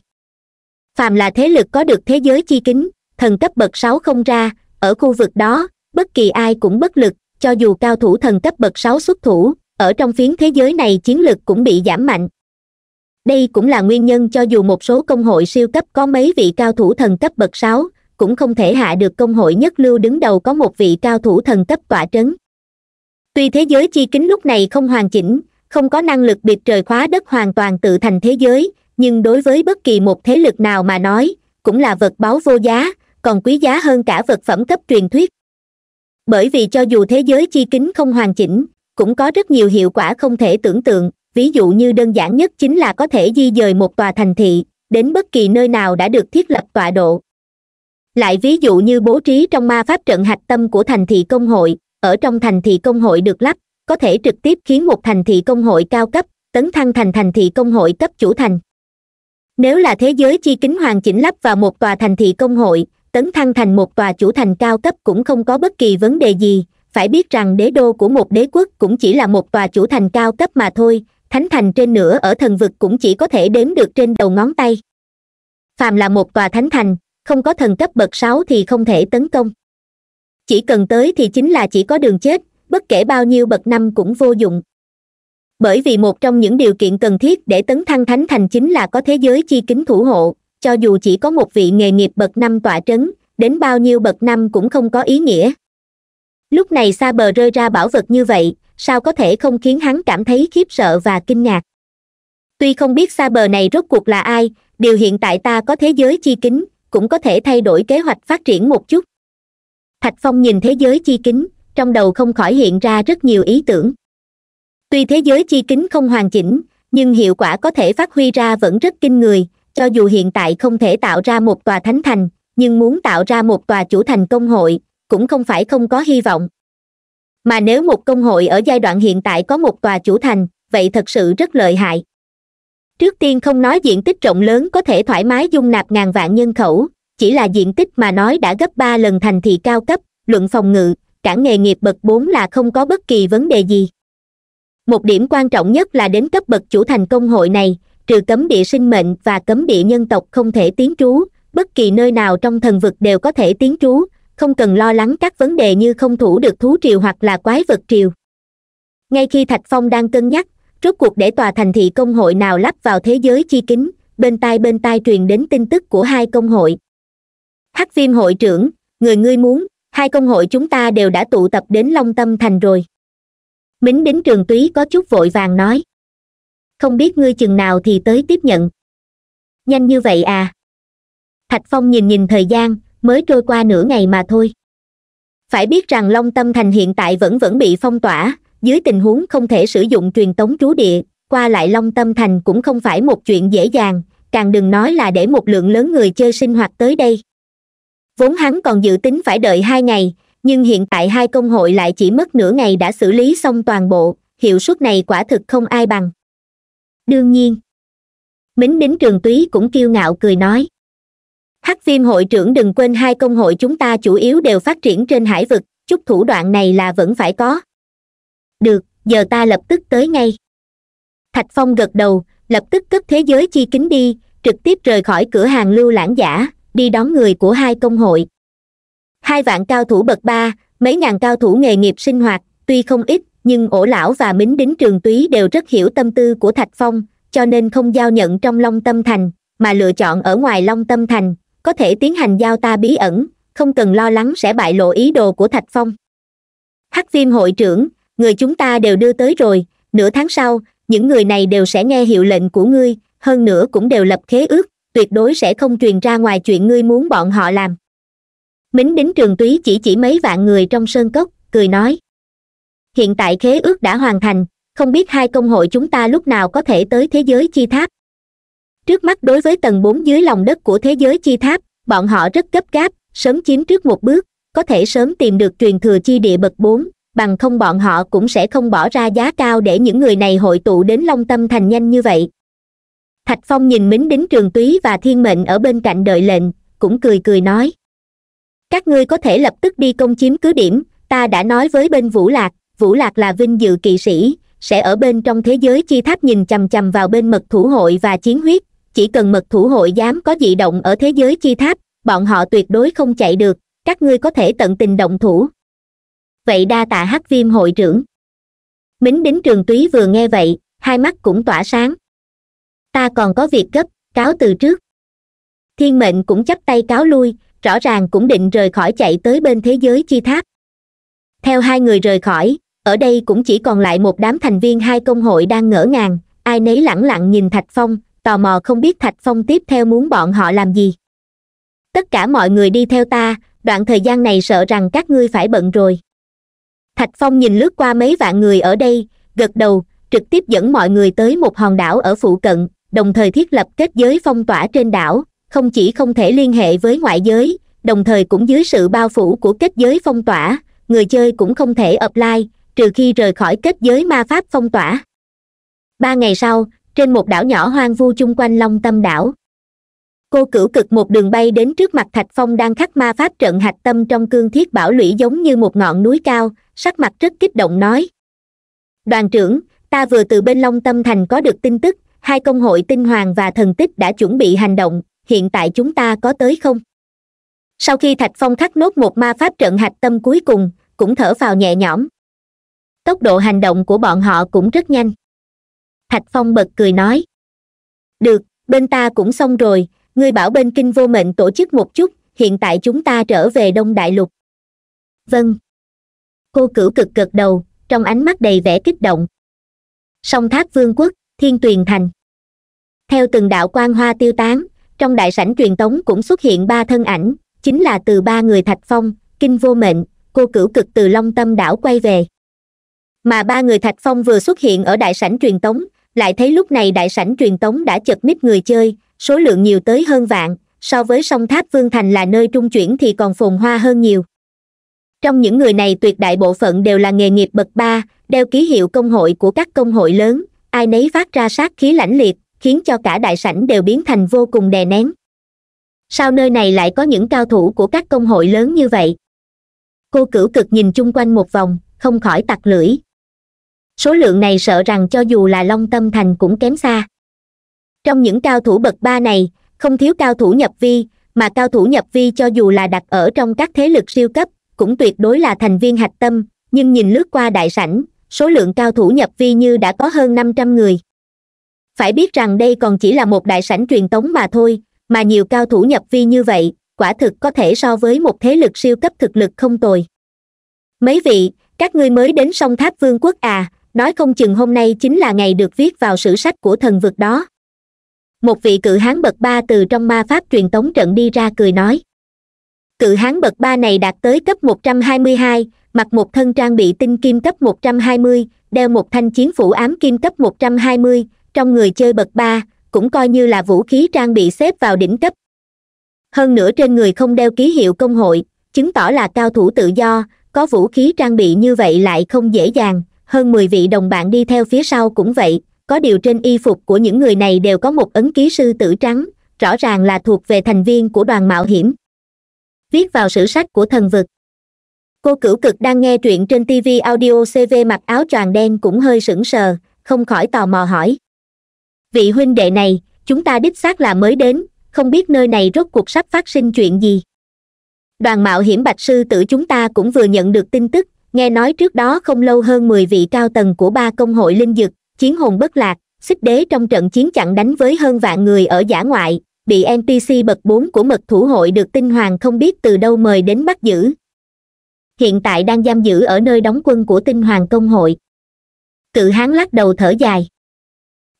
S1: phàm là thế lực có được thế giới chi kính thần cấp bậc sáu không ra ở khu vực đó bất kỳ ai cũng bất lực cho dù cao thủ thần cấp bậc sáu xuất thủ ở trong phiến thế giới này chiến lực cũng bị giảm mạnh đây cũng là nguyên nhân cho dù một số công hội siêu cấp có mấy vị cao thủ thần cấp bậc sáu cũng không thể hạ được công hội nhất lưu đứng đầu có một vị cao thủ thần cấp tỏa trấn tuy thế giới chi kính lúc này không hoàn chỉnh không có năng lực biệt trời khóa đất hoàn toàn tự thành thế giới nhưng đối với bất kỳ một thế lực nào mà nói cũng là vật báu vô giá còn quý giá hơn cả vật phẩm cấp truyền thuyết bởi vì cho dù thế giới chi kính không hoàn chỉnh cũng có rất nhiều hiệu quả không thể tưởng tượng ví dụ như đơn giản nhất chính là có thể di dời một tòa thành thị đến bất kỳ nơi nào đã được thiết lập tọa độ lại ví dụ như bố trí trong ma pháp trận hạch tâm của thành thị công hội ở trong thành thị công hội được lắp có thể trực tiếp khiến một thành thị công hội cao cấp tấn thăng thành thành thị công hội cấp chủ thành nếu là thế giới chi kính hoàn chỉnh lắp vào một tòa thành thị công hội tấn thăng thành một tòa chủ thành cao cấp cũng không có bất kỳ vấn đề gì phải biết rằng đế đô của một đế quốc cũng chỉ là một tòa chủ thành cao cấp mà thôi thánh thành trên nữa ở thần vực cũng chỉ có thể đếm được trên đầu ngón tay phàm là một tòa thánh thành không có thần cấp bậc sáu thì không thể tấn công chỉ cần tới thì chính là chỉ có đường chết bất kể bao nhiêu bậc năm cũng vô dụng bởi vì một trong những điều kiện cần thiết để tấn thăng thánh thành chính là có thế giới chi kính thủ hộ cho dù chỉ có một vị nghề nghiệp bậc năm tọa trấn đến bao nhiêu bậc năm cũng không có ý nghĩa lúc này xa bờ rơi ra bảo vật như vậy sao có thể không khiến hắn cảm thấy khiếp sợ và kinh ngạc tuy không biết xa bờ này rốt cuộc là ai điều hiện tại ta có thế giới chi kính cũng có thể thay đổi kế hoạch phát triển một chút thạch phong nhìn thế giới chi kính trong đầu không khỏi hiện ra rất nhiều ý tưởng tuy thế giới chi kính không hoàn chỉnh nhưng hiệu quả có thể phát huy ra vẫn rất kinh người cho dù hiện tại không thể tạo ra một tòa thánh thành nhưng muốn tạo ra một tòa chủ thành công hội cũng không phải không có hy vọng mà nếu một công hội ở giai đoạn hiện tại có một tòa chủ thành vậy thật sự rất lợi hại trước tiên không nói diện tích rộng lớn có thể thoải mái dung nạp ngàn vạn nhân khẩu chỉ là diện tích mà nói đã gấp ba lần thành thị cao cấp luận phòng ngự cảng nghề nghiệp bậc bốn là không có bất kỳ vấn đề gì một điểm quan trọng nhất là đến cấp bậc chủ thành công hội này trừ cấm địa sinh mệnh và cấm địa nhân tộc không thể tiến trú bất kỳ nơi nào trong thần vực đều có thể tiến trú không cần lo lắng các vấn đề như không thủ được thú triều hoặc là quái vật triều ngay khi thạch phong đang cân nhắc rốt cuộc để tòa thành thị công hội nào lắp vào thế giới chi kính bên tai bên tai truyền đến tin tức của hai công hội hắc viêm hội trưởng người ngươi muốn hai công hội chúng ta đều đã tụ tập đến long tâm thành rồi mính đính trường túy có chút vội vàng nói không biết ngươi chừng nào thì tới tiếp nhận nhanh như vậy à thạch phong nhìn nhìn thời gian mới trôi qua nửa ngày mà thôi phải biết rằng long tâm thành hiện tại vẫn vẫn bị phong tỏa dưới tình huống không thể sử dụng truyền tống trú địa qua lại long tâm thành cũng không phải một chuyện dễ dàng càng đừng nói là để một lượng lớn người chơi sinh hoạt tới đây vốn hắn còn dự tính phải đợi hai ngày nhưng hiện tại hai công hội lại chỉ mất nửa ngày đã xử lý xong toàn bộ hiệu suất này quả thực không ai bằng đương nhiên mính đính trường túy cũng kiêu ngạo cười nói hắc viêm hội trưởng đừng quên hai công hội chúng ta chủ yếu đều phát triển trên hải vực chút thủ đoạn này là vẫn phải có được giờ ta lập tức tới ngay thạch phong gật đầu lập tức cất thế giới chi kính đi trực tiếp rời khỏi cửa hàng lưu lãng giả đi đón người của hai công hội hai vạn cao thủ bậc ba mấy ngàn cao thủ nghề nghiệp sinh hoạt tuy không ít nhưng ổ lão và mính đính trường túy đều rất hiểu tâm tư của thạch phong cho nên không giao nhận trong long tâm thành mà lựa chọn ở ngoài long tâm thành có thể tiến hành giao ta bí ẩn không cần lo lắng sẽ bại lộ ý đồ của thạch phong hắc viêm hội trưởng người chúng ta đều đưa tới rồi nửa tháng sau những người này đều sẽ nghe hiệu lệnh của ngươi hơn nữa cũng đều lập khế ước tuyệt đối sẽ không truyền ra ngoài chuyện ngươi muốn bọn họ làm mính đính trường túy chỉ chỉ mấy vạn người trong sơn cốc cười nói hiện tại khế ước đã hoàn thành không biết hai công hội chúng ta lúc nào có thể tới thế giới chi tháp trước mắt đối với tầng bốn dưới lòng đất của thế giới chi tháp bọn họ rất gấp gáp sớm chiếm trước một bước có thể sớm tìm được truyền thừa chi địa bậc bốn bằng không bọn họ cũng sẽ không bỏ ra giá cao để những người này hội tụ đến long tâm thành nhanh như vậy thạch phong nhìn mính đính trường túy và thiên mệnh ở bên cạnh đợi lệnh cũng cười cười nói các ngươi có thể lập tức đi công chiếm cứ điểm ta đã nói với bên vũ lạc vũ lạc là vinh dự kỵ sĩ sẽ ở bên trong thế giới chi tháp nhìn chằm chằm vào bên mật thủ hội và chiến huyết chỉ cần mật thủ hội dám có dị động ở thế giới chi tháp bọn họ tuyệt đối không chạy được các ngươi có thể tận tình động thủ vậy đa tạ hắc viêm hội trưởng bính đính trường túy vừa nghe vậy hai mắt cũng tỏa sáng ta còn có việc gấp cáo từ trước thiên mệnh cũng chấp tay cáo lui rõ ràng cũng định rời khỏi chạy tới bên thế giới chi tháp theo hai người rời khỏi ở đây cũng chỉ còn lại một đám thành viên hai công hội đang ngỡ ngàng ai nấy lẳng lặng nhìn thạch phong tò mò không biết thạch phong tiếp theo muốn bọn họ làm gì tất cả mọi người đi theo ta đoạn thời gian này sợ rằng các ngươi phải bận rồi thạch phong nhìn lướt qua mấy vạn người ở đây gật đầu trực tiếp dẫn mọi người tới một hòn đảo ở phụ cận đồng thời thiết lập kết giới phong tỏa trên đảo không chỉ không thể liên hệ với ngoại giới đồng thời cũng dưới sự bao phủ của kết giới phong tỏa người chơi cũng không thể ập lai trừ khi rời khỏi kết giới ma pháp phong tỏa ba ngày sau trên một đảo nhỏ hoang vu chung quanh long tâm đảo cô cửu cực một đường bay đến trước mặt thạch phong đang khắc ma pháp trận hạch tâm trong cương thiết bảo lũy giống như một ngọn núi cao sắc mặt rất kích động nói đoàn trưởng ta vừa từ bên long tâm thành có được tin tức hai công hội tinh hoàng và thần tích đã chuẩn bị hành động hiện tại chúng ta có tới không sau khi thạch phong khắc nốt một ma pháp trận hạch tâm cuối cùng cũng thở vào nhẹ nhõm tốc độ hành động của bọn họ cũng rất nhanh thạch phong bật cười nói được bên ta cũng xong rồi ngươi bảo bên kinh vô mệnh tổ chức một chút hiện tại chúng ta trở về đông đại lục vâng cô cửu cực cực đầu trong ánh mắt đầy vẻ kích động song thác vương quốc thiên tuyền thành theo từng đạo quan hoa tiêu tán trong đại sảnh truyền tống cũng xuất hiện ba thân ảnh chính là từ ba người thạch phong kinh vô mệnh cô cửu cực từ long tâm đảo quay về mà ba người thạch phong vừa xuất hiện ở đại sảnh truyền tống lại thấy lúc này đại sảnh truyền tống đã chật ních người chơi số lượng nhiều tới hơn vạn so với sông tháp vương thành là nơi trung chuyển thì còn phồn hoa hơn nhiều trong những người này tuyệt đại bộ phận đều là nghề nghiệp bậc ba đeo ký hiệu công hội của các công hội lớn ai nấy phát ra sát khí lãnh liệt khiến cho cả đại sảnh đều biến thành vô cùng đè nén sao nơi này lại có những cao thủ của các công hội lớn như vậy cô cửu cực nhìn chung quanh một vòng không khỏi tặc lưỡi số lượng này sợ rằng cho dù là long tâm thành cũng kém xa trong những cao thủ bậc ba này không thiếu cao thủ nhập vi mà cao thủ nhập vi cho dù là đặt ở trong các thế lực siêu cấp cũng tuyệt đối là thành viên hạch tâm nhưng nhìn lướt qua đại sảnh số lượng cao thủ nhập vi như đã có hơn năm trăm người phải biết rằng đây còn chỉ là một đại sảnh truyền tống mà thôi mà nhiều cao thủ nhập vi như vậy quả thực có thể so với một thế lực siêu cấp thực lực không tồi mấy vị các ngươi mới đến sông tháp vương quốc à nói không chừng hôm nay chính là ngày được viết vào sử sách của thần vực đó một vị cự hán bậc ba từ trong ma pháp truyền tống trận đi ra cười nói cự hán bậc ba này đạt tới cấp 122, mặc một thân trang bị tinh kim cấp 120, đeo một thanh chiến phủ ám kim cấp 120, trong người chơi bậc ba cũng coi như là vũ khí trang bị xếp vào đỉnh cấp hơn nữa trên người không đeo ký hiệu công hội chứng tỏ là cao thủ tự do có vũ khí trang bị như vậy lại không dễ dàng hơn mười vị đồng bạn đi theo phía sau cũng vậy có điều trên y phục của những người này đều có một ấn ký sư tử trắng rõ ràng là thuộc về thành viên của đoàn mạo hiểm viết vào sử sách của thần vực cô cửu cực đang nghe truyện trên tv audio cv mặc áo choàng đen cũng hơi sững sờ không khỏi tò mò hỏi vị huynh đệ này chúng ta đích xác là mới đến không biết nơi này rốt cuộc sắp phát sinh chuyện gì đoàn mạo hiểm bạch sư tử chúng ta cũng vừa nhận được tin tức nghe nói trước đó không lâu hơn mười vị cao tầng của ba công hội linh dực chiến hồn bất lạc xích đế trong trận chiến chặn đánh với hơn vạn người ở giả ngoại bị npc bậc bốn của mật thủ hội được tinh hoàng không biết từ đâu mời đến bắt giữ hiện tại đang giam giữ ở nơi đóng quân của tinh hoàng công hội cự hán lắc đầu thở dài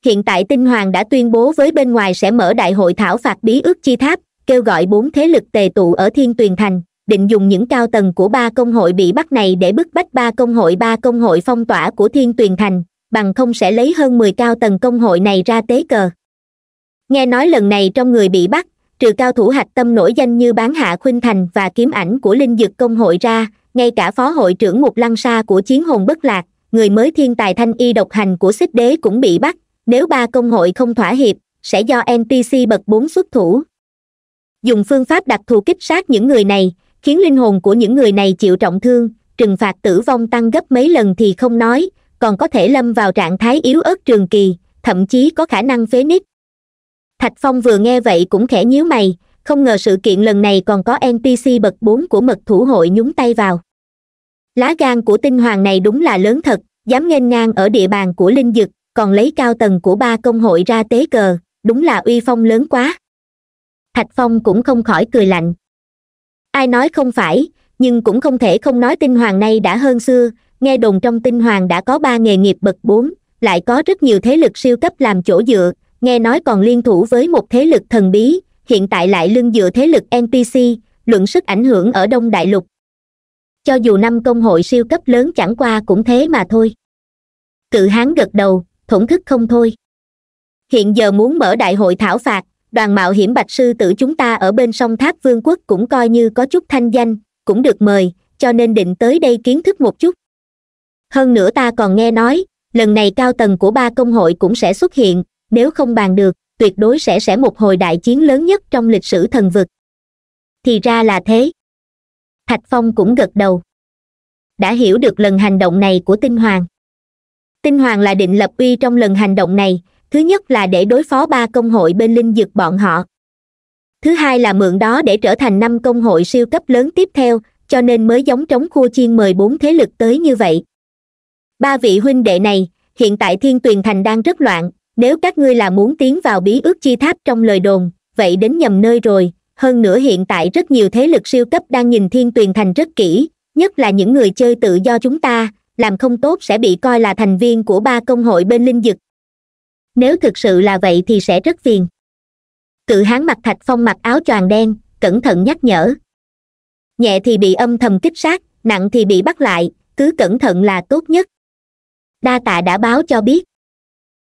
S1: hiện tại tinh hoàng đã tuyên bố với bên ngoài sẽ mở đại hội thảo phạt bí ước chi tháp kêu gọi bốn thế lực tề tụ ở thiên tuyền thành định dùng những cao tầng của ba công hội bị bắt này để bức bách ba công hội ba công hội phong tỏa của thiên tuyền thành bằng không sẽ lấy hơn mười cao tầng công hội này ra tế cờ nghe nói lần này trong người bị bắt trừ cao thủ hạch tâm nổi danh như bán hạ khuynh thành và kiếm ảnh của linh dực công hội ra ngay cả phó hội trưởng mục lăng sa của chiến hồn bất lạc người mới thiên tài thanh y độc hành của xích đế cũng bị bắt nếu ba công hội không thỏa hiệp sẽ do ntc bậc bốn xuất thủ dùng phương pháp đặc thù kích sát những người này khiến linh hồn của những người này chịu trọng thương trừng phạt tử vong tăng gấp mấy lần thì không nói còn có thể lâm vào trạng thái yếu ớt trường kỳ thậm chí có khả năng phế nít thạch phong vừa nghe vậy cũng khẽ nhíu mày không ngờ sự kiện lần này còn có npc bậc bốn của mật thủ hội nhúng tay vào lá gan của tinh hoàng này đúng là lớn thật dám nghênh ngang ở địa bàn của linh dực còn lấy cao tầng của ba công hội ra tế cờ đúng là uy phong lớn quá thạch phong cũng không khỏi cười lạnh ai nói không phải nhưng cũng không thể không nói tinh hoàng này đã hơn xưa nghe đồn trong tinh hoàng đã có ba nghề nghiệp bậc bốn lại có rất nhiều thế lực siêu cấp làm chỗ dựa nghe nói còn liên thủ với một thế lực thần bí hiện tại lại lưng dựa thế lực npc luận sức ảnh hưởng ở đông đại lục cho dù năm công hội siêu cấp lớn chẳng qua cũng thế mà thôi cự hán gật đầu thổn thức không thôi hiện giờ muốn mở đại hội thảo phạt đoàn mạo hiểm bạch sư tử chúng ta ở bên sông tháp vương quốc cũng coi như có chút thanh danh cũng được mời cho nên định tới đây kiến thức một chút hơn nữa ta còn nghe nói lần này cao tầng của ba công hội cũng sẽ xuất hiện nếu không bàn được tuyệt đối sẽ sẽ một hồi đại chiến lớn nhất trong lịch sử thần vực thì ra là thế thạch phong cũng gật đầu đã hiểu được lần hành động này của tinh hoàng tinh hoàng là định lập uy trong lần hành động này thứ nhất là để đối phó ba công hội bên linh dược bọn họ thứ hai là mượn đó để trở thành năm công hội siêu cấp lớn tiếp theo cho nên mới giống trống khua chiên mời bốn thế lực tới như vậy ba vị huynh đệ này hiện tại thiên tuyền thành đang rất loạn nếu các ngươi là muốn tiến vào bí ước chi tháp trong lời đồn vậy đến nhầm nơi rồi hơn nữa hiện tại rất nhiều thế lực siêu cấp đang nhìn thiên tuyền thành rất kỹ nhất là những người chơi tự do chúng ta làm không tốt sẽ bị coi là thành viên của ba công hội bên linh dực nếu thực sự là vậy thì sẽ rất phiền cự hán mặt thạch phong mặc áo choàng đen cẩn thận nhắc nhở nhẹ thì bị âm thầm kích sát nặng thì bị bắt lại cứ cẩn thận là tốt nhất đa tạ đã báo cho biết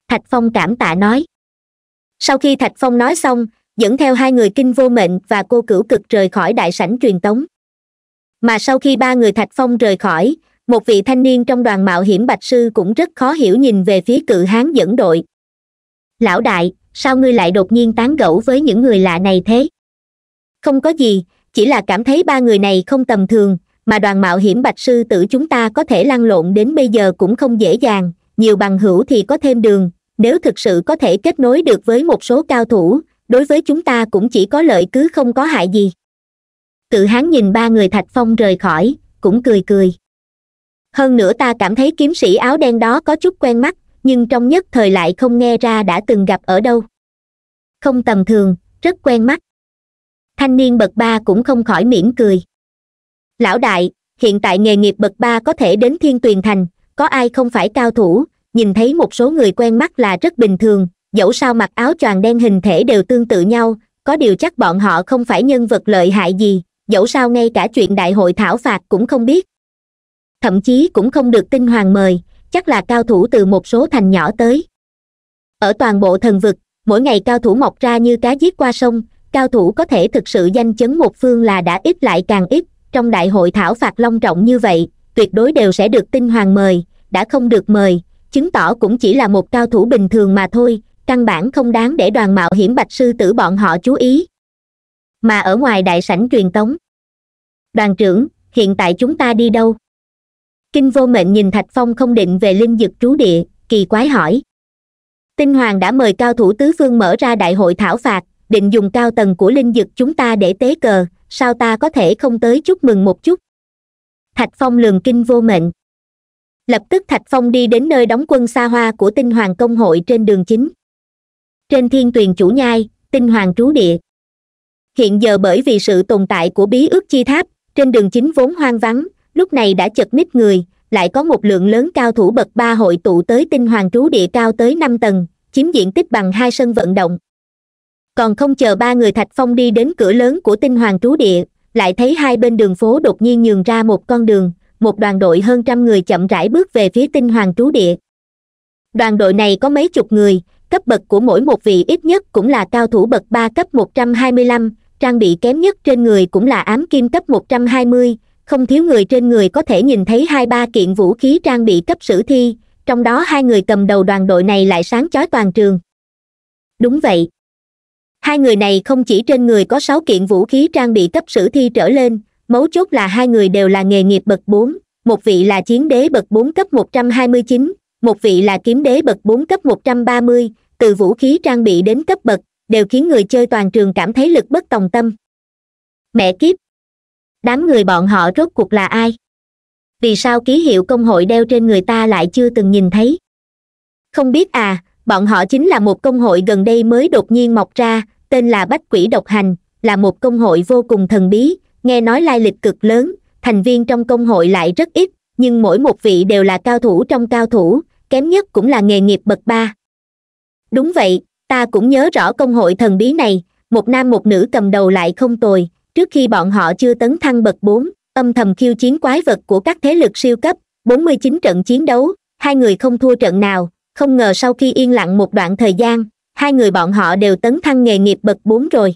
S1: thạch phong cảm tạ nói sau khi thạch phong nói xong dẫn theo hai người kinh vô mệnh và cô cửu cực rời khỏi đại sảnh truyền tống mà sau khi ba người thạch phong rời khỏi một vị thanh niên trong đoàn mạo hiểm bạch sư cũng rất khó hiểu nhìn về phía cự hán dẫn đội lão đại sao ngươi lại đột nhiên tán gẫu với những người lạ này thế không có gì chỉ là cảm thấy ba người này không tầm thường mà đoàn mạo hiểm bạch sư tử chúng ta có thể lăn lộn đến bây giờ cũng không dễ dàng nhiều bằng hữu thì có thêm đường nếu thực sự có thể kết nối được với một số cao thủ đối với chúng ta cũng chỉ có lợi cứ không có hại gì tự hán nhìn ba người thạch phong rời khỏi cũng cười cười hơn nữa ta cảm thấy kiếm sĩ áo đen đó có chút quen mắt nhưng trong nhất thời lại không nghe ra đã từng gặp ở đâu không tầm thường rất quen mắt thanh niên bậc ba cũng không khỏi mỉm cười lão đại hiện tại nghề nghiệp bậc ba có thể đến thiên tuyền thành có ai không phải cao thủ nhìn thấy một số người quen mắt là rất bình thường dẫu sao mặc áo choàng đen hình thể đều tương tự nhau có điều chắc bọn họ không phải nhân vật lợi hại gì dẫu sao ngay cả chuyện đại hội thảo phạt cũng không biết thậm chí cũng không được tinh hoàng mời chắc là cao thủ từ một số thành nhỏ tới ở toàn bộ thần vực mỗi ngày cao thủ mọc ra như cá giết qua sông cao thủ có thể thực sự danh chấn một phương là đã ít lại càng ít trong đại hội thảo phạt long trọng như vậy tuyệt đối đều sẽ được tinh hoàng mời đã không được mời chứng tỏ cũng chỉ là một cao thủ bình thường mà thôi căn bản không đáng để đoàn mạo hiểm bạch sư tử bọn họ chú ý mà ở ngoài đại sảnh truyền tống đoàn trưởng hiện tại chúng ta đi đâu kinh vô mệnh nhìn thạch phong không định về linh dực trú địa kỳ quái hỏi tinh hoàng đã mời cao thủ tứ phương mở ra đại hội thảo phạt định dùng cao tầng của linh dực chúng ta để tế cờ sao ta có thể không tới chúc mừng một chút thạch phong lường kinh vô mệnh lập tức thạch phong đi đến nơi đóng quân xa hoa của tinh hoàng công hội trên đường chính trên thiên tuyền chủ nhai tinh hoàng trú địa hiện giờ bởi vì sự tồn tại của bí ước chi tháp trên đường chính vốn hoang vắng lúc này đã chật ních người lại có một lượng lớn cao thủ bậc ba hội tụ tới tinh hoàng trú địa cao tới năm tầng chiếm diện tích bằng hai sân vận động còn không chờ ba người thạch phong đi đến cửa lớn của tinh hoàng trú địa lại thấy hai bên đường phố đột nhiên nhường ra một con đường một đoàn đội hơn trăm người chậm rãi bước về phía tinh hoàng trú địa đoàn đội này có mấy chục người cấp bậc của mỗi một vị ít nhất cũng là cao thủ bậc ba cấp một trăm hai mươi lăm trang bị kém nhất trên người cũng là ám kim cấp một trăm hai mươi không thiếu người trên người có thể nhìn thấy hai ba kiện vũ khí trang bị cấp sử thi trong đó hai người cầm đầu đoàn đội này lại sáng chói toàn trường đúng vậy hai người này không chỉ trên người có sáu kiện vũ khí trang bị cấp sử thi trở lên mấu chốt là hai người đều là nghề nghiệp bậc bốn một vị là chiến đế bậc bốn cấp một trăm hai mươi chín một vị là kiếm đế bậc bốn cấp một trăm ba mươi từ vũ khí trang bị đến cấp bậc đều khiến người chơi toàn trường cảm thấy lực bất tòng tâm mẹ kiếp đám người bọn họ rốt cuộc là ai vì sao ký hiệu công hội đeo trên người ta lại chưa từng nhìn thấy không biết à bọn họ chính là một công hội gần đây mới đột nhiên mọc ra tên là bách quỷ độc hành là một công hội vô cùng thần bí nghe nói lai lịch cực lớn thành viên trong công hội lại rất ít nhưng mỗi một vị đều là cao thủ trong cao thủ kém nhất cũng là nghề nghiệp bậc ba đúng vậy ta cũng nhớ rõ công hội thần bí này một nam một nữ cầm đầu lại không tồi trước khi bọn họ chưa tấn thăng bậc bốn âm thầm khiêu chiến quái vật của các thế lực siêu cấp bốn mươi chín trận chiến đấu hai người không thua trận nào không ngờ sau khi yên lặng một đoạn thời gian hai người bọn họ đều tấn thăng nghề nghiệp bậc bốn rồi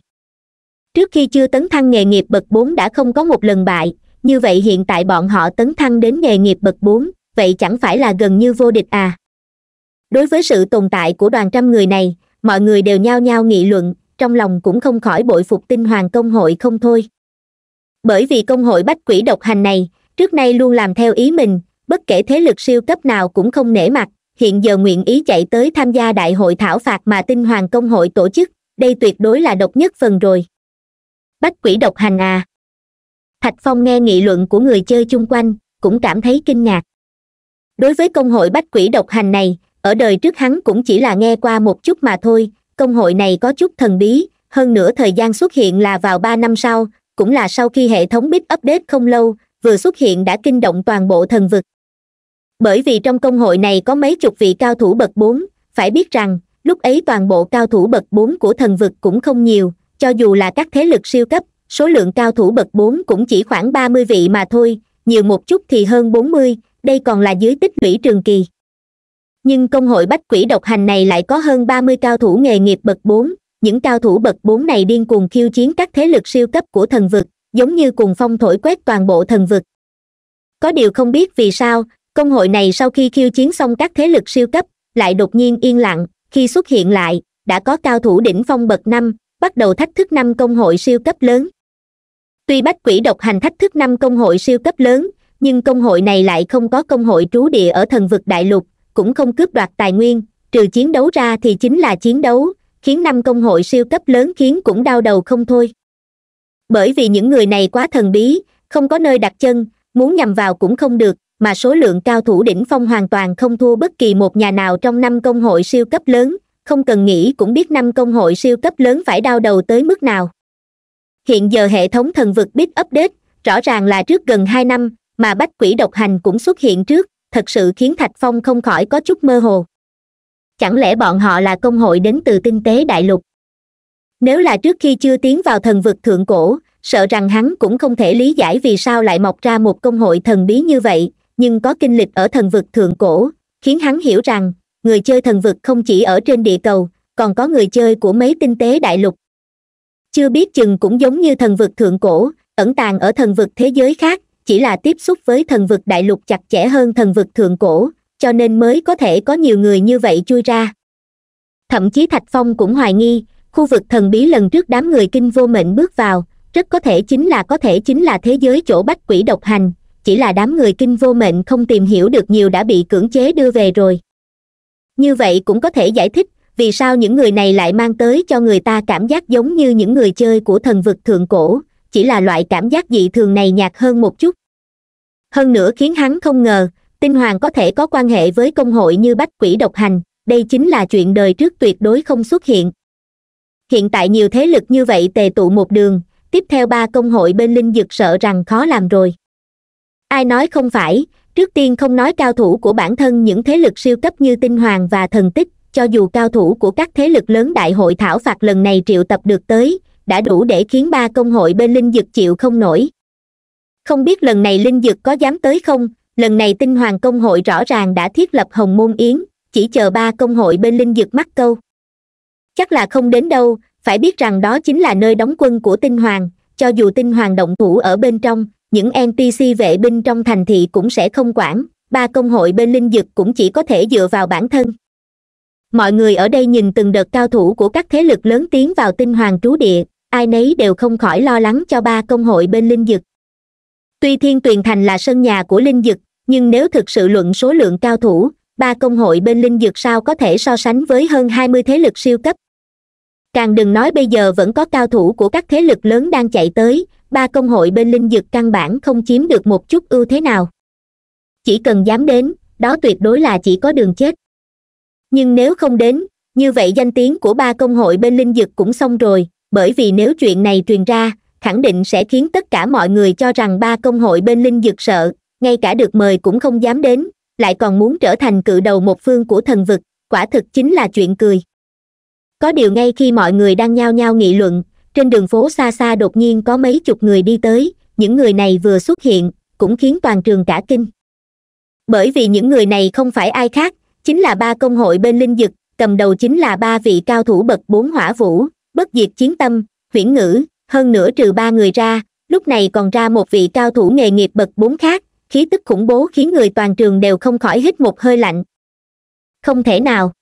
S1: trước khi chưa tấn thăng nghề nghiệp bậc bốn đã không có một lần bại như vậy hiện tại bọn họ tấn thăng đến nghề nghiệp bậc bốn vậy chẳng phải là gần như vô địch à đối với sự tồn tại của đoàn trăm người này mọi người đều nhao nhao nghị luận trong lòng cũng không khỏi bội phục tinh hoàng công hội không thôi bởi vì công hội bách quỷ độc hành này trước nay luôn làm theo ý mình bất kể thế lực siêu cấp nào cũng không nể mặt hiện giờ nguyện ý chạy tới tham gia đại hội thảo phạt mà tinh hoàng công hội tổ chức đây tuyệt đối là độc nhất phần rồi bách quỷ độc hành à thạch phong nghe nghị luận của người chơi chung quanh cũng cảm thấy kinh ngạc đối với công hội bách quỷ độc hành này ở đời trước hắn cũng chỉ là nghe qua một chút mà thôi công hội này có chút thần bí hơn nữa thời gian xuất hiện là vào ba năm sau cũng là sau khi hệ thống bit update không lâu vừa xuất hiện đã kinh động toàn bộ thần vực bởi vì trong công hội này có mấy chục vị cao thủ bậc bốn phải biết rằng lúc ấy toàn bộ cao thủ bậc bốn của thần vực cũng không nhiều cho dù là các thế lực siêu cấp số lượng cao thủ bậc bốn cũng chỉ khoảng ba mươi vị mà thôi nhiều một chút thì hơn bốn mươi đây còn là dưới tích lũy trường kỳ nhưng công hội bách quỷ độc hành này lại có hơn ba mươi cao thủ nghề nghiệp bậc bốn những cao thủ bậc bốn này điên cuồng khiêu chiến các thế lực siêu cấp của thần vực giống như cùng phong thổi quét toàn bộ thần vực có điều không biết vì sao công hội này sau khi khiêu chiến xong các thế lực siêu cấp lại đột nhiên yên lặng khi xuất hiện lại đã có cao thủ đỉnh phong bậc năm bắt đầu thách thức năm công hội siêu cấp lớn tuy bách quỷ độc hành thách thức năm công hội siêu cấp lớn nhưng công hội này lại không có công hội trú địa ở thần vực đại lục cũng không cướp đoạt tài nguyên trừ chiến đấu ra thì chính là chiến đấu khiến năm công hội siêu cấp lớn khiến cũng đau đầu không thôi bởi vì những người này quá thần bí không có nơi đặt chân muốn nhằm vào cũng không được mà số lượng cao thủ đỉnh phong hoàn toàn không thua bất kỳ một nhà nào trong năm công hội siêu cấp lớn không cần nghĩ cũng biết năm công hội siêu cấp lớn phải đau đầu tới mức nào hiện giờ hệ thống thần vực biết update rõ ràng là trước gần hai năm mà bách quỷ độc hành cũng xuất hiện trước thật sự khiến thạch phong không khỏi có chút mơ hồ chẳng lẽ bọn họ là công hội đến từ tinh tế đại lục nếu là trước khi chưa tiến vào thần vực thượng cổ sợ rằng hắn cũng không thể lý giải vì sao lại mọc ra một công hội thần bí như vậy nhưng có kinh lịch ở thần vực thượng cổ khiến hắn hiểu rằng người chơi thần vực không chỉ ở trên địa cầu còn có người chơi của mấy tinh tế đại lục chưa biết chừng cũng giống như thần vực thượng cổ ẩn tàng ở thần vực thế giới khác chỉ là tiếp xúc với thần vực đại lục chặt chẽ hơn thần vực thượng cổ cho nên mới có thể có nhiều người như vậy chui ra thậm chí thạch phong cũng hoài nghi khu vực thần bí lần trước đám người kinh vô mệnh bước vào rất có thể chính là có thể chính là thế giới chỗ bách quỷ độc hành chỉ là đám người kinh vô mệnh không tìm hiểu được nhiều đã bị cưỡng chế đưa về rồi như vậy cũng có thể giải thích vì sao những người này lại mang tới cho người ta cảm giác giống như những người chơi của thần vực thượng cổ chỉ là loại cảm giác dị thường này nhạt hơn một chút hơn nữa khiến hắn không ngờ tinh hoàng có thể có quan hệ với công hội như bách quỷ độc hành đây chính là chuyện đời trước tuyệt đối không xuất hiện hiện tại nhiều thế lực như vậy tề tụ một đường tiếp theo ba công hội bên linh dực sợ rằng khó làm rồi ai nói không phải trước tiên không nói cao thủ của bản thân những thế lực siêu cấp như tinh hoàng và thần tích cho dù cao thủ của các thế lực lớn đại hội thảo phạt lần này triệu tập được tới đã đủ để khiến ba công hội bên linh dực chịu không nổi không biết lần này linh dực có dám tới không lần này tinh hoàng công hội rõ ràng đã thiết lập hồng môn yến chỉ chờ ba công hội bên linh dực mắc câu chắc là không đến đâu phải biết rằng đó chính là nơi đóng quân của tinh hoàng cho dù tinh hoàng động thủ ở bên trong những ntc vệ binh trong thành thị cũng sẽ không quản ba công hội bên linh dực cũng chỉ có thể dựa vào bản thân mọi người ở đây nhìn từng đợt cao thủ của các thế lực lớn tiến vào tinh hoàng trú địa ai nấy đều không khỏi lo lắng cho ba công hội bên linh dực tuy thiên tuyền thành là sân nhà của linh dực nhưng nếu thực sự luận số lượng cao thủ ba công hội bên linh dực sao có thể so sánh với hơn hai mươi thế lực siêu cấp càng đừng nói bây giờ vẫn có cao thủ của các thế lực lớn đang chạy tới ba công hội bên linh dực căn bản không chiếm được một chút ưu thế nào chỉ cần dám đến đó tuyệt đối là chỉ có đường chết nhưng nếu không đến như vậy danh tiếng của ba công hội bên linh dực cũng xong rồi bởi vì nếu chuyện này truyền ra khẳng định sẽ khiến tất cả mọi người cho rằng ba công hội bên linh dực sợ ngay cả được mời cũng không dám đến lại còn muốn trở thành cự đầu một phương của thần vực quả thực chính là chuyện cười có điều ngay khi mọi người đang nhao nhao nghị luận trên đường phố xa xa đột nhiên có mấy chục người đi tới những người này vừa xuất hiện cũng khiến toàn trường cả kinh bởi vì những người này không phải ai khác chính là ba công hội bên linh dực cầm đầu chính là ba vị cao thủ bậc bốn hỏa vũ bất diệt chiến tâm huyễn ngữ hơn nữa trừ ba người ra lúc này còn ra một vị cao thủ nghề nghiệp bậc bốn khác khí tức khủng bố khiến người toàn trường đều không khỏi hít một hơi lạnh không thể nào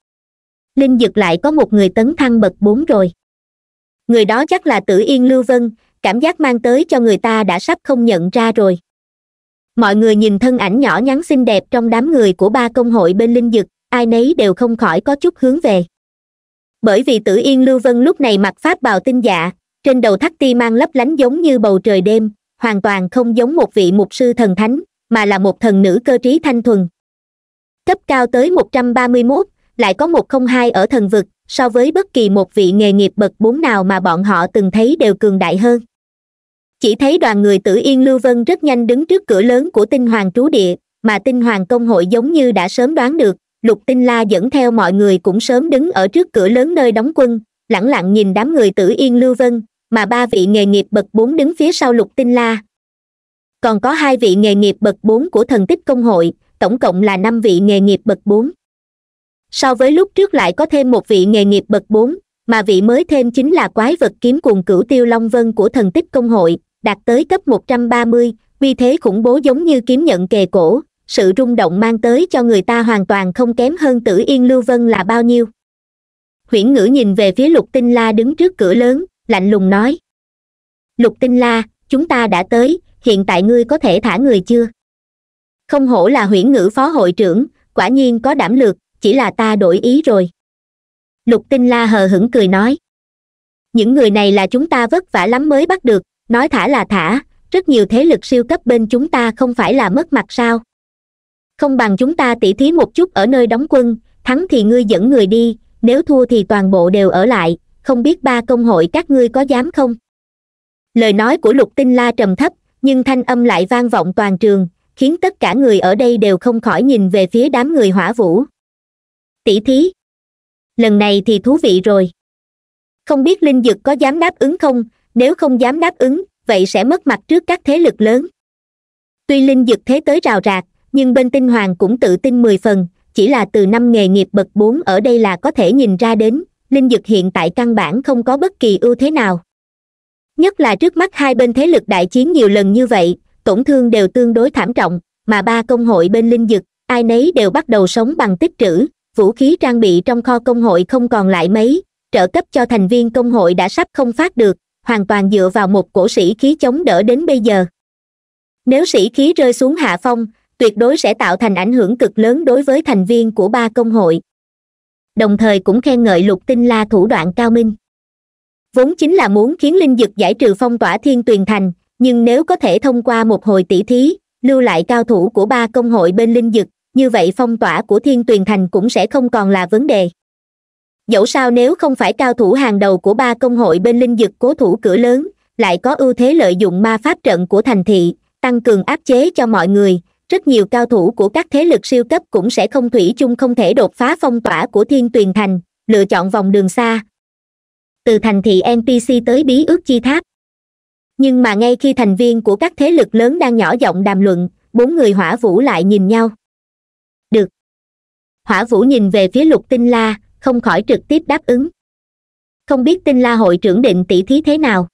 S1: linh dực lại có một người tấn thăng bậc bốn rồi người đó chắc là tử yên lưu vân cảm giác mang tới cho người ta đã sắp không nhận ra rồi mọi người nhìn thân ảnh nhỏ nhắn xinh đẹp trong đám người của ba công hội bên linh dực ai nấy đều không khỏi có chút hướng về bởi vì tử yên lưu vân lúc này mặc pháp bào tinh dạ trên đầu thắt ti mang lấp lánh giống như bầu trời đêm hoàn toàn không giống một vị mục sư thần thánh mà là một thần nữ cơ trí thanh thuần cấp cao tới một trăm ba mươi mốt lại có một không hai ở thần vực so với bất kỳ một vị nghề nghiệp bậc bốn nào mà bọn họ từng thấy đều cường đại hơn chỉ thấy đoàn người tử yên lưu vân rất nhanh đứng trước cửa lớn của tinh hoàng trú địa mà tinh hoàng công hội giống như đã sớm đoán được lục tinh la dẫn theo mọi người cũng sớm đứng ở trước cửa lớn nơi đóng quân lẳng lặng nhìn đám người tử yên lưu vân mà ba vị nghề nghiệp bậc bốn đứng phía sau lục tinh la còn có hai vị nghề nghiệp bậc bốn của thần tích công hội tổng cộng là năm vị nghề nghiệp bậc bốn so với lúc trước lại có thêm một vị nghề nghiệp bậc bốn mà vị mới thêm chính là quái vật kiếm cùng cửu tiêu long vân của thần tích công hội đạt tới cấp một trăm ba mươi uy thế khủng bố giống như kiếm nhận kề cổ sự rung động mang tới cho người ta hoàn toàn không kém hơn tử yên lưu vân là bao nhiêu huyễn ngữ nhìn về phía lục tinh la đứng trước cửa lớn lạnh lùng nói lục tinh la chúng ta đã tới hiện tại ngươi có thể thả người chưa không hổ là huyễn ngữ phó hội trưởng quả nhiên có đảm lược chỉ là ta đổi ý rồi lục tinh la hờ hững cười nói những người này là chúng ta vất vả lắm mới bắt được nói thả là thả rất nhiều thế lực siêu cấp bên chúng ta không phải là mất mặt sao không bằng chúng ta tỉ thí một chút ở nơi đóng quân thắng thì ngươi dẫn người đi nếu thua thì toàn bộ đều ở lại không biết ba công hội các ngươi có dám không lời nói của lục tinh la trầm thấp nhưng thanh âm lại vang vọng toàn trường khiến tất cả người ở đây đều không khỏi nhìn về phía đám người hỏa vũ tỉ thí lần này thì thú vị rồi không biết linh dực có dám đáp ứng không nếu không dám đáp ứng vậy sẽ mất mặt trước các thế lực lớn tuy linh dực thế tới rào rạc nhưng bên tinh hoàng cũng tự tin mười phần chỉ là từ năm nghề nghiệp bậc bốn ở đây là có thể nhìn ra đến linh dực hiện tại căn bản không có bất kỳ ưu thế nào nhất là trước mắt hai bên thế lực đại chiến nhiều lần như vậy tổn thương đều tương đối thảm trọng mà ba công hội bên linh dực ai nấy đều bắt đầu sống bằng tích trữ vũ khí trang bị trong kho công hội không còn lại mấy trợ cấp cho thành viên công hội đã sắp không phát được hoàn toàn dựa vào một cổ sĩ khí chống đỡ đến bây giờ nếu sĩ khí rơi xuống hạ phong tuyệt đối sẽ tạo thành ảnh hưởng cực lớn đối với thành viên của ba công hội đồng thời cũng khen ngợi lục tinh la thủ đoạn cao minh vốn chính là muốn khiến linh dực giải trừ phong tỏa thiên tuyền thành nhưng nếu có thể thông qua một hồi tỷ thí lưu lại cao thủ của ba công hội bên linh dực như vậy phong tỏa của thiên tuyền thành cũng sẽ không còn là vấn đề dẫu sao nếu không phải cao thủ hàng đầu của ba công hội bên linh dực cố thủ cửa lớn lại có ưu thế lợi dụng ma pháp trận của thành thị tăng cường áp chế cho mọi người rất nhiều cao thủ của các thế lực siêu cấp cũng sẽ không thủy chung không thể đột phá phong tỏa của thiên tuyền thành lựa chọn vòng đường xa từ thành thị npc tới bí ước chi tháp nhưng mà ngay khi thành viên của các thế lực lớn đang nhỏ giọng đàm luận bốn người hỏa vũ lại nhìn nhau được hỏa vũ nhìn về phía lục tinh la không khỏi trực tiếp đáp ứng không biết tinh la hội trưởng định tỷ thí thế nào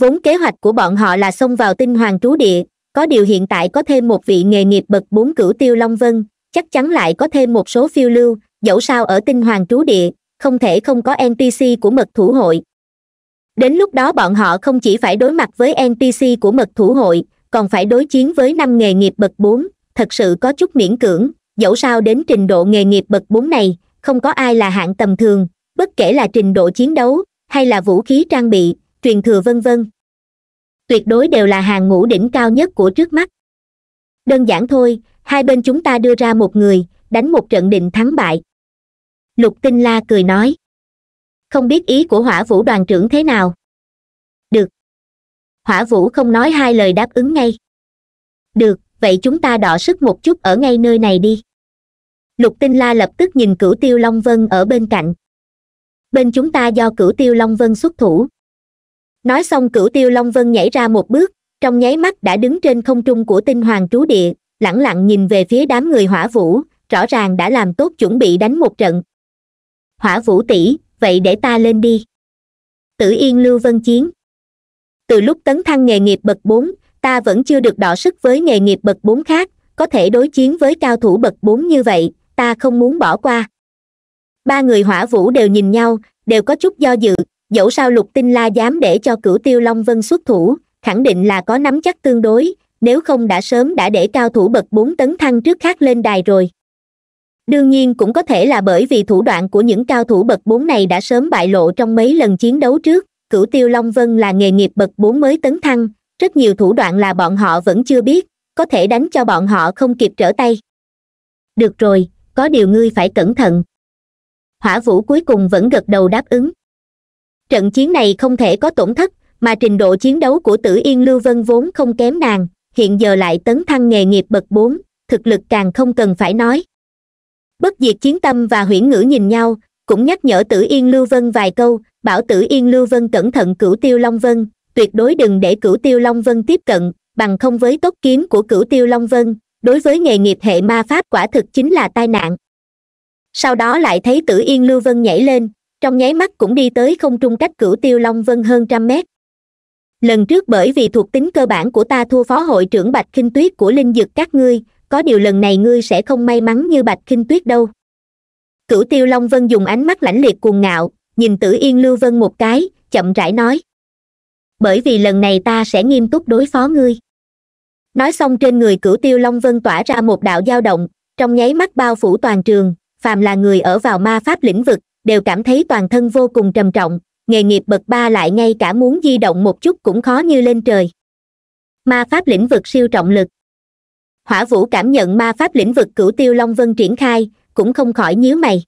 S1: vốn kế hoạch của bọn họ là xông vào tinh hoàng trú địa có điều hiện tại có thêm một vị nghề nghiệp bậc bốn cửu tiêu long vân chắc chắn lại có thêm một số phiêu lưu dẫu sao ở tinh hoàng trú địa không thể không có npc của mật thủ hội đến lúc đó bọn họ không chỉ phải đối mặt với npc của mật thủ hội còn phải đối chiến với năm nghề nghiệp bậc bốn thật sự có chút miễn cưỡng dẫu sao đến trình độ nghề nghiệp bậc bốn này không có ai là hạng tầm thường bất kể là trình độ chiến đấu hay là vũ khí trang bị truyền thừa vân vân tuyệt đối đều là hàng ngũ đỉnh cao nhất của trước mắt đơn giản thôi hai bên chúng ta đưa ra một người đánh một trận định thắng bại lục tinh la cười nói không biết ý của hỏa vũ đoàn trưởng thế nào được hỏa vũ không nói hai lời đáp ứng ngay được vậy chúng ta đọ sức một chút ở ngay nơi này đi lục tinh la lập tức nhìn cửu tiêu long vân ở bên cạnh bên chúng ta do cửu tiêu long vân xuất thủ nói xong cửu tiêu long vân nhảy ra một bước trong nháy mắt đã đứng trên không trung của tinh hoàng trú địa lẳng lặng nhìn về phía đám người hỏa vũ rõ ràng đã làm tốt chuẩn bị đánh một trận hỏa vũ tỷ vậy để ta lên đi tử yên lưu vân chiến từ lúc tấn thăng nghề nghiệp bậc bốn ta vẫn chưa được đọ sức với nghề nghiệp bậc bốn khác có thể đối chiến với cao thủ bậc bốn như vậy ta không muốn bỏ qua ba người hỏa vũ đều nhìn nhau đều có chút do dự dẫu sao lục tinh la dám để cho cửu tiêu long vân xuất thủ khẳng định là có nắm chắc tương đối nếu không đã sớm đã để cao thủ bậc bốn tấn thăng trước khác lên đài rồi đương nhiên cũng có thể là bởi vì thủ đoạn của những cao thủ bậc bốn này đã sớm bại lộ trong mấy lần chiến đấu trước cửu tiêu long vân là nghề nghiệp bậc bốn mới tấn thăng rất nhiều thủ đoạn là bọn họ vẫn chưa biết có thể đánh cho bọn họ không kịp trở tay được rồi có điều ngươi phải cẩn thận hỏa vũ cuối cùng vẫn gật đầu đáp ứng trận chiến này không thể có tổn thất mà trình độ chiến đấu của tử yên lưu vân vốn không kém nàng hiện giờ lại tấn thăng nghề nghiệp bậc bốn thực lực càng không cần phải nói bất diệt chiến tâm và huyễn ngữ nhìn nhau cũng nhắc nhở tử yên lưu vân vài câu bảo tử yên lưu vân cẩn thận cửu tiêu long vân tuyệt đối đừng để cửu tiêu long vân tiếp cận bằng không với tốt kiếm của cửu tiêu long vân đối với nghề nghiệp hệ ma pháp quả thực chính là tai nạn sau đó lại thấy tử yên lưu vân nhảy lên trong nháy mắt cũng đi tới không trung cách cửu tiêu long vân hơn trăm mét lần trước bởi vì thuộc tính cơ bản của ta thua phó hội trưởng bạch kinh tuyết của linh dực các ngươi có điều lần này ngươi sẽ không may mắn như bạch kinh tuyết đâu cửu tiêu long vân dùng ánh mắt lãnh liệt cuồng ngạo nhìn tử yên lưu vân một cái chậm rãi nói bởi vì lần này ta sẽ nghiêm túc đối phó ngươi nói xong trên người cửu tiêu long vân tỏa ra một đạo dao động trong nháy mắt bao phủ toàn trường phàm là người ở vào ma pháp lĩnh vực đều cảm thấy toàn thân vô cùng trầm trọng nghề nghiệp bậc ba lại ngay cả muốn di động một chút cũng khó như lên trời ma pháp lĩnh vực siêu trọng lực hỏa vũ cảm nhận ma pháp lĩnh vực cửu tiêu long vân triển khai cũng không khỏi nhíu mày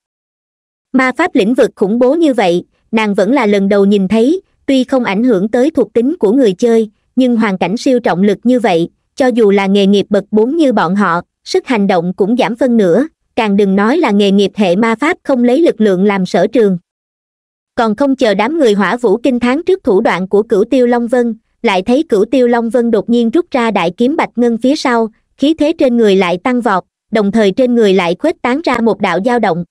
S1: ma pháp lĩnh vực khủng bố như vậy nàng vẫn là lần đầu nhìn thấy tuy không ảnh hưởng tới thuộc tính của người chơi nhưng hoàn cảnh siêu trọng lực như vậy cho dù là nghề nghiệp bậc bốn như bọn họ sức hành động cũng giảm phân nửa càng đừng nói là nghề nghiệp hệ ma pháp không lấy lực lượng làm sở trường còn không chờ đám người hỏa vũ kinh tháng trước thủ đoạn của cửu tiêu long vân lại thấy cửu tiêu long vân đột nhiên rút ra đại kiếm bạch ngân phía sau khí thế trên người lại tăng vọt đồng thời trên người lại khuếch tán ra một đạo dao động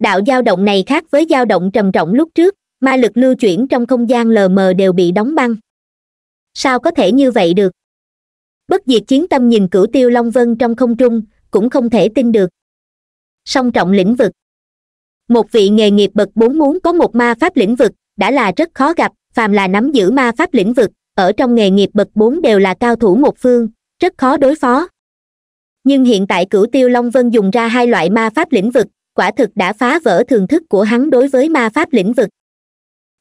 S1: đạo dao động này khác với dao động trầm trọng lúc trước ma lực lưu chuyển trong không gian lờ mờ đều bị đóng băng sao có thể như vậy được bất diệt chiến tâm nhìn cửu tiêu long vân trong không trung cũng không thể tin được song trọng lĩnh vực một vị nghề nghiệp bậc bốn muốn có một ma pháp lĩnh vực đã là rất khó gặp phàm là nắm giữ ma pháp lĩnh vực ở trong nghề nghiệp bậc bốn đều là cao thủ một phương rất khó đối phó nhưng hiện tại cửu tiêu long vân dùng ra hai loại ma pháp lĩnh vực quả thực đã phá vỡ thường thức của hắn đối với ma pháp lĩnh vực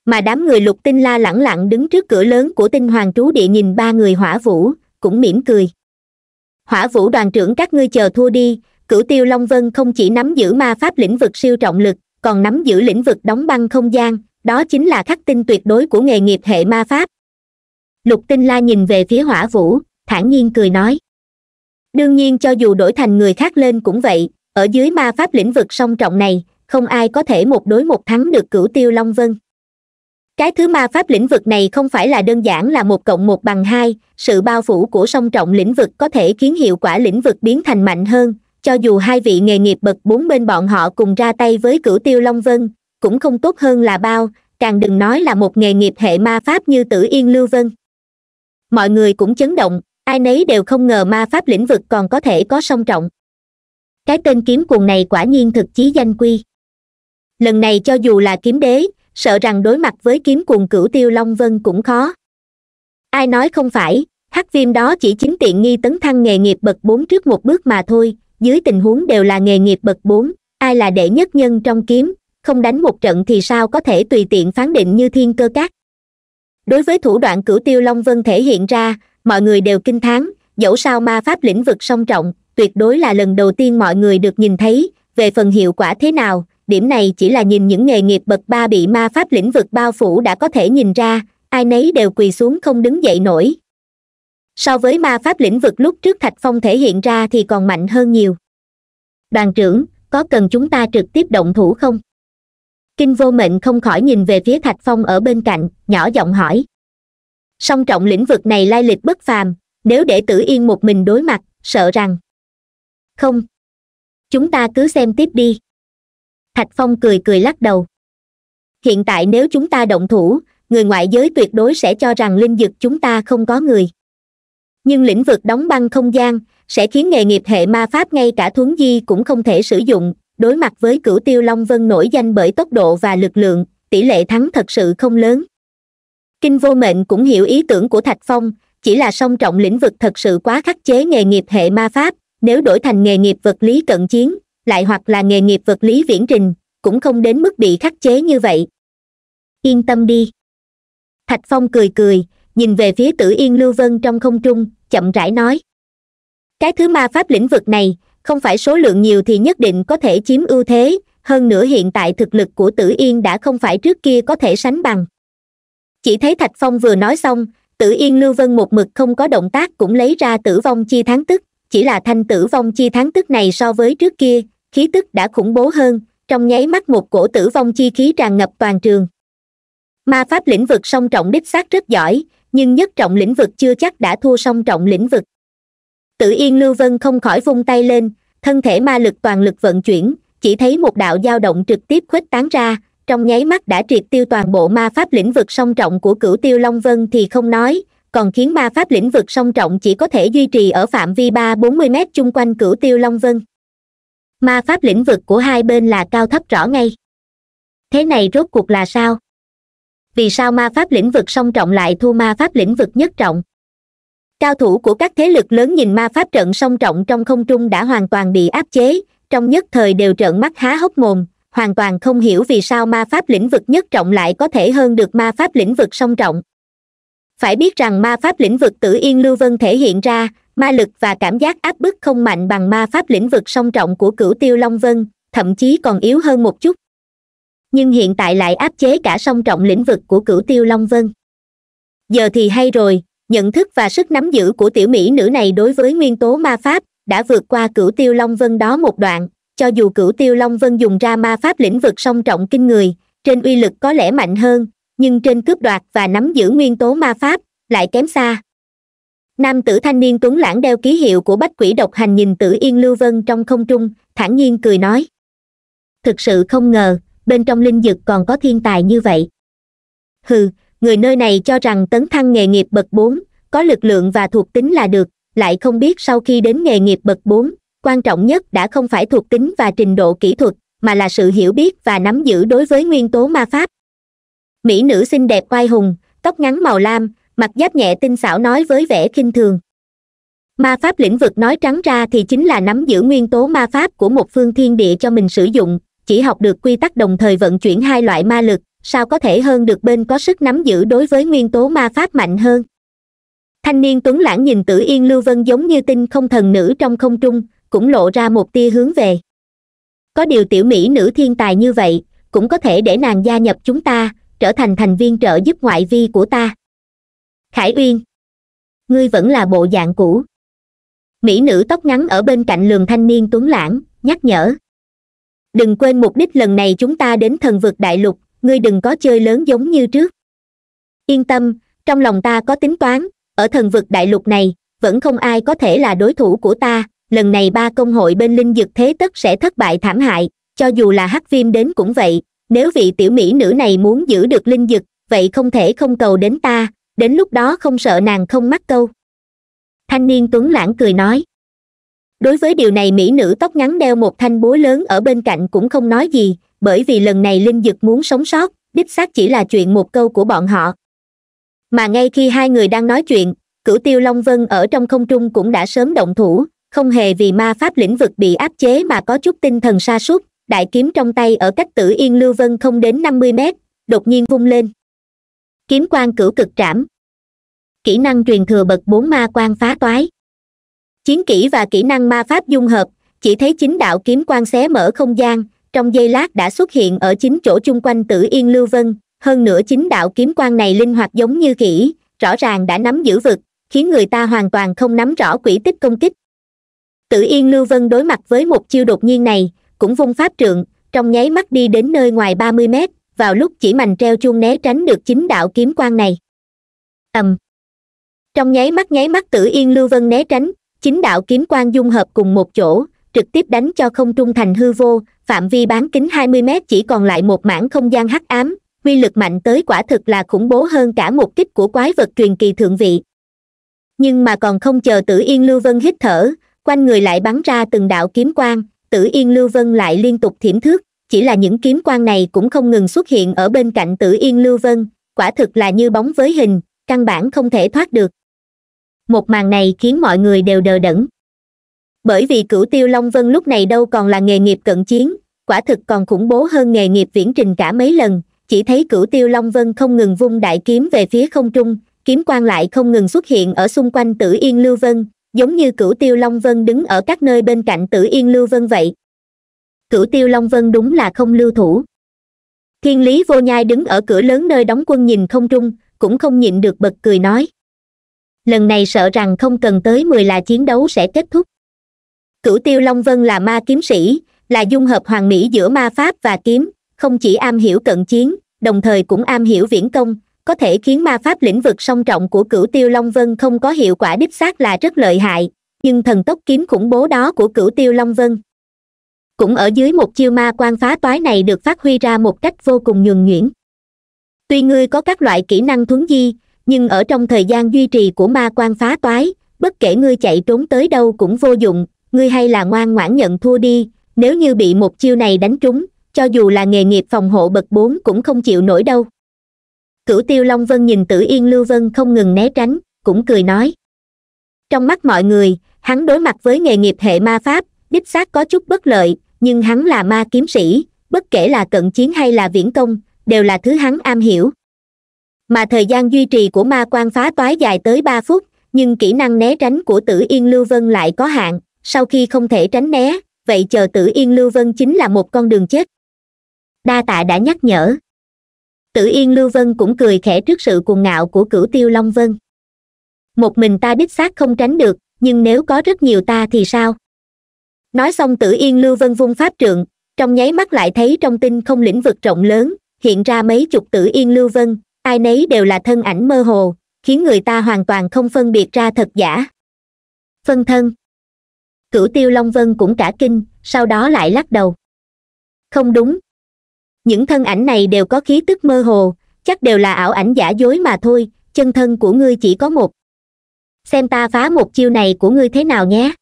S1: mà đám người lục tinh la lẳng lặng đứng trước cửa lớn của tinh hoàng trú địa nhìn ba người hỏa vũ cũng mỉm cười hỏa vũ đoàn trưởng các ngươi chờ thua đi cửu tiêu long vân không chỉ nắm giữ ma pháp lĩnh vực siêu trọng lực còn nắm giữ lĩnh vực đóng băng không gian đó chính là khắc tinh tuyệt đối của nghề nghiệp hệ ma pháp lục tinh la nhìn về phía hỏa vũ thản nhiên cười nói đương nhiên cho dù đổi thành người khác lên cũng vậy ở dưới ma pháp lĩnh vực song trọng này không ai có thể một đối một thắng được cửu tiêu long vân cái thứ ma pháp lĩnh vực này không phải là đơn giản là một cộng một bằng hai sự bao phủ của song trọng lĩnh vực có thể khiến hiệu quả lĩnh vực biến thành mạnh hơn cho dù hai vị nghề nghiệp bậc bốn bên bọn họ cùng ra tay với cửu tiêu long vân cũng không tốt hơn là bao càng đừng nói là một nghề nghiệp hệ ma pháp như tử yên lưu vân mọi người cũng chấn động ai nấy đều không ngờ ma pháp lĩnh vực còn có thể có song trọng cái tên kiếm cuồng này quả nhiên thực chí danh quy lần này cho dù là kiếm đế sợ rằng đối mặt với kiếm cuồng cửu tiêu long vân cũng khó ai nói không phải hắc viêm đó chỉ chính tiện nghi tấn thăng nghề nghiệp bậc bốn trước một bước mà thôi dưới tình huống đều là nghề nghiệp bậc bốn ai là đệ nhất nhân trong kiếm không đánh một trận thì sao có thể tùy tiện phán định như thiên cơ cát đối với thủ đoạn cửu tiêu long vân thể hiện ra mọi người đều kinh thán dẫu sao ma pháp lĩnh vực song trọng tuyệt đối là lần đầu tiên mọi người được nhìn thấy về phần hiệu quả thế nào điểm này chỉ là nhìn những nghề nghiệp bậc ba bị ma pháp lĩnh vực bao phủ đã có thể nhìn ra ai nấy đều quỳ xuống không đứng dậy nổi so với ma pháp lĩnh vực lúc trước thạch phong thể hiện ra thì còn mạnh hơn nhiều đoàn trưởng có cần chúng ta trực tiếp động thủ không kinh vô mệnh không khỏi nhìn về phía thạch phong ở bên cạnh nhỏ giọng hỏi song trọng lĩnh vực này lai lịch bất phàm nếu để tử yên một mình đối mặt sợ rằng không chúng ta cứ xem tiếp đi thạch phong cười cười lắc đầu hiện tại nếu chúng ta động thủ người ngoại giới tuyệt đối sẽ cho rằng linh vực chúng ta không có người nhưng lĩnh vực đóng băng không gian sẽ khiến nghề nghiệp hệ ma pháp ngay cả thuấn di cũng không thể sử dụng đối mặt với cửu tiêu long vân nổi danh bởi tốc độ và lực lượng tỷ lệ thắng thật sự không lớn kinh vô mệnh cũng hiểu ý tưởng của thạch phong chỉ là song trọng lĩnh vực thật sự quá khắc chế nghề nghiệp hệ ma pháp nếu đổi thành nghề nghiệp vật lý cận chiến lại hoặc là nghề nghiệp vật lý viễn trình cũng không đến mức bị khắc chế như vậy yên tâm đi thạch phong cười cười nhìn về phía tử yên lưu vân trong không trung chậm rãi nói cái thứ ma pháp lĩnh vực này không phải số lượng nhiều thì nhất định có thể chiếm ưu thế hơn nữa hiện tại thực lực của tử yên đã không phải trước kia có thể sánh bằng chỉ thấy thạch phong vừa nói xong tử yên lưu vân một mực không có động tác cũng lấy ra tử vong chi tháng tức chỉ là thanh tử vong chi tháng tức này so với trước kia khí tức đã khủng bố hơn trong nháy mắt một cổ tử vong chi khí tràn ngập toàn trường ma pháp lĩnh vực song trọng đích xác rất giỏi nhưng nhất trọng lĩnh vực chưa chắc đã thua song trọng lĩnh vực Tử yên lưu vân không khỏi vung tay lên thân thể ma lực toàn lực vận chuyển chỉ thấy một đạo dao động trực tiếp khuếch tán ra trong nháy mắt đã triệt tiêu toàn bộ ma pháp lĩnh vực song trọng của cửu tiêu long vân thì không nói còn khiến ma pháp lĩnh vực song trọng chỉ có thể duy trì ở phạm vi ba bốn mươi m chung quanh cửu tiêu long vân ma pháp lĩnh vực của hai bên là cao thấp rõ ngay thế này rốt cuộc là sao vì sao ma pháp lĩnh vực song trọng lại thua ma pháp lĩnh vực nhất trọng cao thủ của các thế lực lớn nhìn ma pháp trận song trọng trong không trung đã hoàn toàn bị áp chế trong nhất thời đều trợn mắt há hốc mồm hoàn toàn không hiểu vì sao ma pháp lĩnh vực nhất trọng lại có thể hơn được ma pháp lĩnh vực song trọng phải biết rằng ma pháp lĩnh vực tử yên lưu vân thể hiện ra ma lực và cảm giác áp bức không mạnh bằng ma pháp lĩnh vực song trọng của cửu tiêu long vân thậm chí còn yếu hơn một chút nhưng hiện tại lại áp chế cả song trọng lĩnh vực của cửu tiêu long vân giờ thì hay rồi nhận thức và sức nắm giữ của tiểu mỹ nữ này đối với nguyên tố ma pháp đã vượt qua cửu tiêu long vân đó một đoạn cho dù cửu tiêu long vân dùng ra ma pháp lĩnh vực song trọng kinh người trên uy lực có lẽ mạnh hơn nhưng trên cướp đoạt và nắm giữ nguyên tố ma pháp lại kém xa nam tử thanh niên tuấn lãng đeo ký hiệu của bách quỷ độc hành nhìn tử yên lưu vân trong không trung thản nhiên cười nói thực sự không ngờ bên trong linh vực còn có thiên tài như vậy hừ người nơi này cho rằng tấn thăng nghề nghiệp bậc bốn có lực lượng và thuộc tính là được lại không biết sau khi đến nghề nghiệp bậc bốn quan trọng nhất đã không phải thuộc tính và trình độ kỹ thuật mà là sự hiểu biết và nắm giữ đối với nguyên tố ma pháp mỹ nữ xinh đẹp oai hùng tóc ngắn màu lam mặt giáp nhẹ tinh xảo nói với vẻ khinh thường ma pháp lĩnh vực nói trắng ra thì chính là nắm giữ nguyên tố ma pháp của một phương thiên địa cho mình sử dụng chỉ học được quy tắc đồng thời vận chuyển hai loại ma lực sao có thể hơn được bên có sức nắm giữ đối với nguyên tố ma pháp mạnh hơn thanh niên tuấn lãng nhìn tử yên lưu vân giống như tinh không thần nữ trong không trung cũng lộ ra một tia hướng về có điều tiểu mỹ nữ thiên tài như vậy cũng có thể để nàng gia nhập chúng ta trở thành thành viên trợ giúp ngoại vi của ta khải uyên ngươi vẫn là bộ dạng cũ mỹ nữ tóc ngắn ở bên cạnh lường thanh niên tuấn lãng nhắc nhở đừng quên mục đích lần này chúng ta đến thần vực đại lục ngươi đừng có chơi lớn giống như trước yên tâm trong lòng ta có tính toán ở thần vực đại lục này vẫn không ai có thể là đối thủ của ta lần này ba công hội bên linh dực thế tất sẽ thất bại thảm hại cho dù là hắc viêm đến cũng vậy nếu vị tiểu mỹ nữ này muốn giữ được linh dực vậy không thể không cầu đến ta đến lúc đó không sợ nàng không mắc câu thanh niên tuấn lãng cười nói đối với điều này mỹ nữ tóc ngắn đeo một thanh búa lớn ở bên cạnh cũng không nói gì bởi vì lần này linh dực muốn sống sót đích xác chỉ là chuyện một câu của bọn họ mà ngay khi hai người đang nói chuyện cửu tiêu long vân ở trong không trung cũng đã sớm động thủ không hề vì ma pháp lĩnh vực bị áp chế mà có chút tinh thần sa sút đại kiếm trong tay ở cách tử yên lưu vân không đến năm mươi mét đột nhiên vung lên kiếm quan cửu cực trảm kỹ năng truyền thừa bậc bốn ma quan phá toái chiến kỹ và kỹ năng ma pháp dung hợp chỉ thấy chính đạo kiếm quan xé mở không gian trong giây lát đã xuất hiện ở chính chỗ chung quanh tử yên lưu vân hơn nữa chính đạo kiếm quan này linh hoạt giống như kỹ rõ ràng đã nắm giữ vực khiến người ta hoàn toàn không nắm rõ quỹ tích công kích tử yên lưu vân đối mặt với một chiêu đột nhiên này cũng vung pháp trượng trong nháy mắt đi đến nơi ngoài ba mươi mét vào lúc chỉ mành treo chuông né tránh được chính đạo kiếm quan này ầm trong nháy mắt nháy mắt tử yên lưu vân né tránh chính đạo kiếm quang dung hợp cùng một chỗ trực tiếp đánh cho không trung thành hư vô phạm vi bán kính hai mươi mét chỉ còn lại một mảng không gian hắc ám quy lực mạnh tới quả thực là khủng bố hơn cả một kích của quái vật truyền kỳ thượng vị nhưng mà còn không chờ tử yên lưu vân hít thở quanh người lại bắn ra từng đạo kiếm quang tử yên lưu vân lại liên tục thiểm thước chỉ là những kiếm quang này cũng không ngừng xuất hiện ở bên cạnh tử yên lưu vân quả thực là như bóng với hình căn bản không thể thoát được một màn này khiến mọi người đều đờ đẫn bởi vì cửu tiêu long vân lúc này đâu còn là nghề nghiệp cận chiến quả thực còn khủng bố hơn nghề nghiệp viễn trình cả mấy lần chỉ thấy cửu tiêu long vân không ngừng vung đại kiếm về phía không trung kiếm quan lại không ngừng xuất hiện ở xung quanh tử yên lưu vân giống như cửu tiêu long vân đứng ở các nơi bên cạnh tử yên lưu vân vậy cửu tiêu long vân đúng là không lưu thủ thiên lý vô nhai đứng ở cửa lớn nơi đóng quân nhìn không trung cũng không nhịn được bật cười nói lần này sợ rằng không cần tới mười là chiến đấu sẽ kết thúc cửu tiêu long vân là ma kiếm sĩ là dung hợp hoàng mỹ giữa ma pháp và kiếm không chỉ am hiểu cận chiến đồng thời cũng am hiểu viễn công có thể khiến ma pháp lĩnh vực song trọng của cửu tiêu long vân không có hiệu quả đích xác là rất lợi hại nhưng thần tốc kiếm khủng bố đó của cửu tiêu long vân cũng ở dưới một chiêu ma quan phá toái này được phát huy ra một cách vô cùng nhuần nhuyễn tuy ngươi có các loại kỹ năng thuấn di nhưng ở trong thời gian duy trì của ma quan phá toái bất kể ngươi chạy trốn tới đâu cũng vô dụng ngươi hay là ngoan ngoãn nhận thua đi nếu như bị một chiêu này đánh trúng cho dù là nghề nghiệp phòng hộ bậc bốn cũng không chịu nổi đâu cửu tiêu long vân nhìn tử yên lưu vân không ngừng né tránh cũng cười nói trong mắt mọi người hắn đối mặt với nghề nghiệp hệ ma pháp đích xác có chút bất lợi nhưng hắn là ma kiếm sĩ bất kể là cận chiến hay là viễn công đều là thứ hắn am hiểu mà thời gian duy trì của ma quan phá toái dài tới ba phút nhưng kỹ năng né tránh của tử yên lưu vân lại có hạn sau khi không thể tránh né vậy chờ tử yên lưu vân chính là một con đường chết đa tạ đã nhắc nhở tử yên lưu vân cũng cười khẽ trước sự cuồng ngạo của cửu tiêu long vân một mình ta đích xác không tránh được nhưng nếu có rất nhiều ta thì sao nói xong tử yên lưu vân vung pháp trượng trong nháy mắt lại thấy trong tinh không lĩnh vực rộng lớn hiện ra mấy chục tử yên lưu vân ai nấy đều là thân ảnh mơ hồ khiến người ta hoàn toàn không phân biệt ra thật giả phân thân cửu tiêu long vân cũng cả kinh sau đó lại lắc đầu không đúng những thân ảnh này đều có khí tức mơ hồ chắc đều là ảo ảnh giả dối mà thôi chân thân của ngươi chỉ có một xem ta phá một chiêu này của ngươi thế nào nhé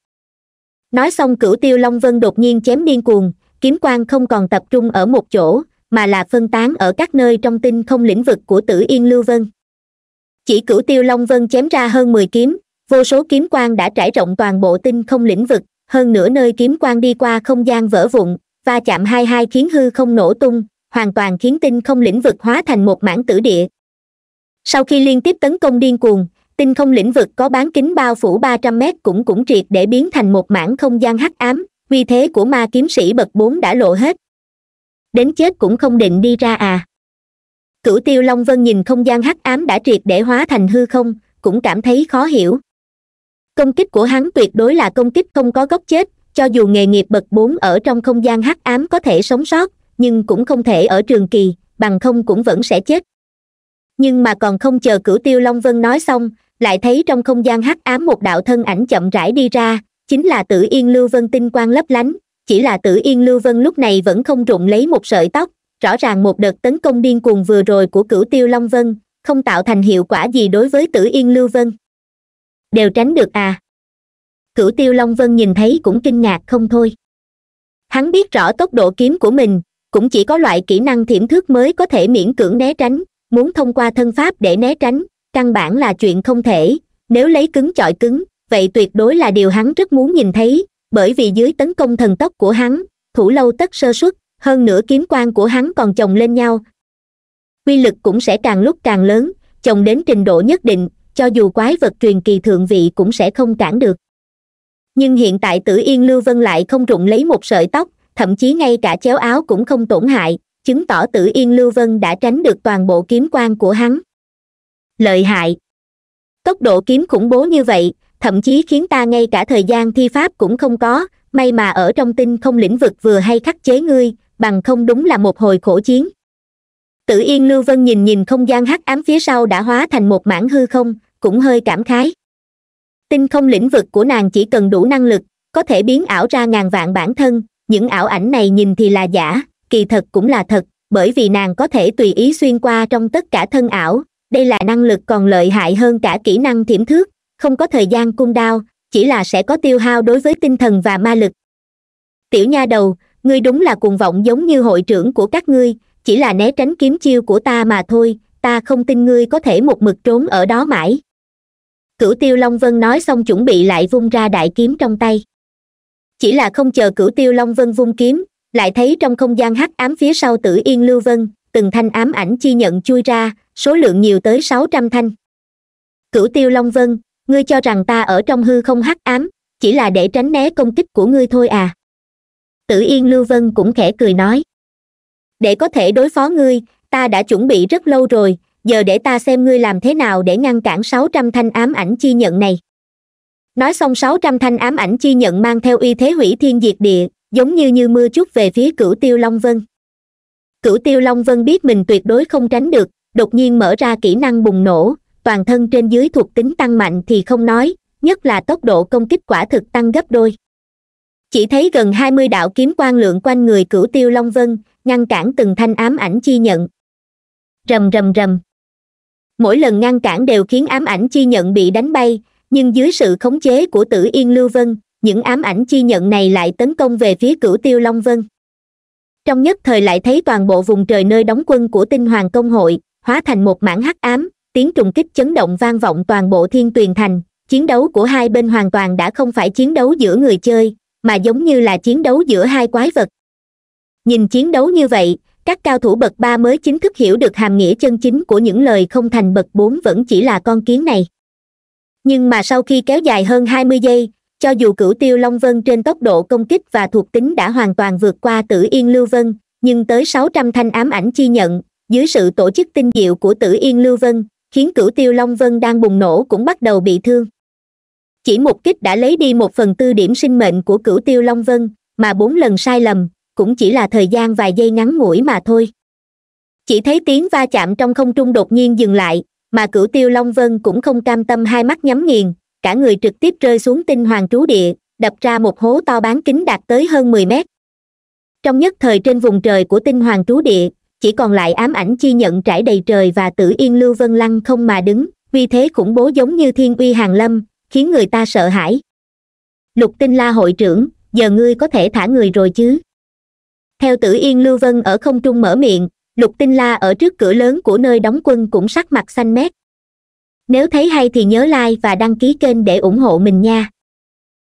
S1: nói xong cửu tiêu long vân đột nhiên chém điên cuồng kiếm quang không còn tập trung ở một chỗ mà là phân tán ở các nơi trong tinh không lĩnh vực của tử yên lưu vân chỉ cửu tiêu long vân chém ra hơn mười kiếm vô số kiếm quan đã trải rộng toàn bộ tinh không lĩnh vực hơn nửa nơi kiếm quan đi qua không gian vỡ vụn va chạm hai hai khiến hư không nổ tung hoàn toàn khiến tinh không lĩnh vực hóa thành một mảng tử địa sau khi liên tiếp tấn công điên cuồng tinh không lĩnh vực có bán kính bao phủ ba trăm mét cũng cũng triệt để biến thành một mảng không gian hắc ám uy thế của ma kiếm sĩ bậc bốn đã lộ hết đến chết cũng không định đi ra à cửu tiêu long vân nhìn không gian hắc ám đã triệt để hóa thành hư không cũng cảm thấy khó hiểu công kích của hắn tuyệt đối là công kích không có gốc chết cho dù nghề nghiệp bậc bốn ở trong không gian hắc ám có thể sống sót nhưng cũng không thể ở trường kỳ bằng không cũng vẫn sẽ chết nhưng mà còn không chờ cửu tiêu long vân nói xong lại thấy trong không gian hắc ám một đạo thân ảnh chậm rãi đi ra chính là tử yên lưu vân tinh quang lấp lánh chỉ là tử yên lưu vân lúc này vẫn không rụng lấy một sợi tóc rõ ràng một đợt tấn công điên cuồng vừa rồi của cửu tiêu long vân không tạo thành hiệu quả gì đối với tử yên lưu vân đều tránh được à cửu tiêu long vân nhìn thấy cũng kinh ngạc không thôi hắn biết rõ tốc độ kiếm của mình cũng chỉ có loại kỹ năng thiểm thước mới có thể miễn cưỡng né tránh muốn thông qua thân pháp để né tránh căn bản là chuyện không thể nếu lấy cứng chọi cứng vậy tuyệt đối là điều hắn rất muốn nhìn thấy bởi vì dưới tấn công thần tốc của hắn thủ lâu tất sơ xuất hơn nữa kiếm quan của hắn còn chồng lên nhau quy lực cũng sẽ càng lúc càng lớn chồng đến trình độ nhất định cho dù quái vật truyền kỳ thượng vị cũng sẽ không cản được nhưng hiện tại tử yên lưu vân lại không rụng lấy một sợi tóc thậm chí ngay cả chéo áo cũng không tổn hại chứng tỏ tử yên lưu vân đã tránh được toàn bộ kiếm quan của hắn lợi hại tốc độ kiếm khủng bố như vậy thậm chí khiến ta ngay cả thời gian thi pháp cũng không có may mà ở trong tinh không lĩnh vực vừa hay khắc chế ngươi bằng không đúng là một hồi khổ chiến Tử yên lưu vân nhìn nhìn không gian hắc ám phía sau đã hóa thành một mảng hư không cũng hơi cảm khái tinh không lĩnh vực của nàng chỉ cần đủ năng lực có thể biến ảo ra ngàn vạn bản thân những ảo ảnh này nhìn thì là giả kỳ thật cũng là thật bởi vì nàng có thể tùy ý xuyên qua trong tất cả thân ảo đây là năng lực còn lợi hại hơn cả kỹ năng thiểm thước không có thời gian cung đao chỉ là sẽ có tiêu hao đối với tinh thần và ma lực tiểu nha đầu ngươi đúng là cuồng vọng giống như hội trưởng của các ngươi chỉ là né tránh kiếm chiêu của ta mà thôi ta không tin ngươi có thể một mực trốn ở đó mãi cửu tiêu long vân nói xong chuẩn bị lại vung ra đại kiếm trong tay chỉ là không chờ cửu tiêu long vân vung kiếm lại thấy trong không gian hắc ám phía sau tử yên lưu vân từng thanh ám ảnh chi nhận chui ra số lượng nhiều tới sáu trăm thanh cửu tiêu long vân ngươi cho rằng ta ở trong hư không hắc ám chỉ là để tránh né công kích của ngươi thôi à tử yên lưu vân cũng khẽ cười nói để có thể đối phó ngươi ta đã chuẩn bị rất lâu rồi giờ để ta xem ngươi làm thế nào để ngăn cản sáu trăm thanh ám ảnh chi nhận này nói xong sáu trăm thanh ám ảnh chi nhận mang theo uy thế hủy thiên diệt địa giống như như mưa chút về phía cửu tiêu long vân cửu tiêu long vân biết mình tuyệt đối không tránh được đột nhiên mở ra kỹ năng bùng nổ toàn thân trên dưới thuộc tính tăng mạnh thì không nói nhất là tốc độ công kích quả thực tăng gấp đôi chỉ thấy gần hai mươi đạo kiếm quan lượng quanh người cửu tiêu long vân ngăn cản từng thanh ám ảnh chi nhận rầm rầm rầm mỗi lần ngăn cản đều khiến ám ảnh chi nhận bị đánh bay nhưng dưới sự khống chế của tử yên lưu vân những ám ảnh chi nhận này lại tấn công về phía cửu tiêu long vân trong nhất thời lại thấy toàn bộ vùng trời nơi đóng quân của tinh hoàng công hội hóa thành một mảng hắc ám tiếng trùng kích chấn động vang vọng toàn bộ thiên tuyền thành chiến đấu của hai bên hoàn toàn đã không phải chiến đấu giữa người chơi mà giống như là chiến đấu giữa hai quái vật nhìn chiến đấu như vậy các cao thủ bậc ba mới chính thức hiểu được hàm nghĩa chân chính của những lời không thành bậc bốn vẫn chỉ là con kiến này nhưng mà sau khi kéo dài hơn hai mươi giây cho dù cửu tiêu long vân trên tốc độ công kích và thuộc tính đã hoàn toàn vượt qua tử yên lưu vân nhưng tới sáu trăm thanh ám ảnh chi nhận dưới sự tổ chức tinh diệu của tử yên lưu vân khiến cửu tiêu long vân đang bùng nổ cũng bắt đầu bị thương chỉ một kích đã lấy đi một phần tư điểm sinh mệnh của cửu tiêu long vân mà bốn lần sai lầm cũng chỉ là thời gian vài giây ngắn ngủi mà thôi chỉ thấy tiếng va chạm trong không trung đột nhiên dừng lại mà cửu tiêu long vân cũng không cam tâm hai mắt nhắm nghiền cả người trực tiếp rơi xuống tinh hoàng trú địa đập ra một hố to bán kính đạt tới hơn mười mét trong nhất thời trên vùng trời của tinh hoàng trú địa chỉ còn lại ám ảnh chi nhận trải đầy trời và tử yên lưu vân lăng không mà đứng vì thế khủng bố giống như thiên uy hàng lâm khiến người ta sợ hãi lục tinh la hội trưởng giờ ngươi có thể thả người rồi chứ theo tử yên lưu vân ở không trung mở miệng lục tinh la ở trước cửa lớn của nơi đóng quân cũng sắc mặt xanh mét nếu thấy hay thì nhớ like và đăng ký kênh để ủng hộ mình nha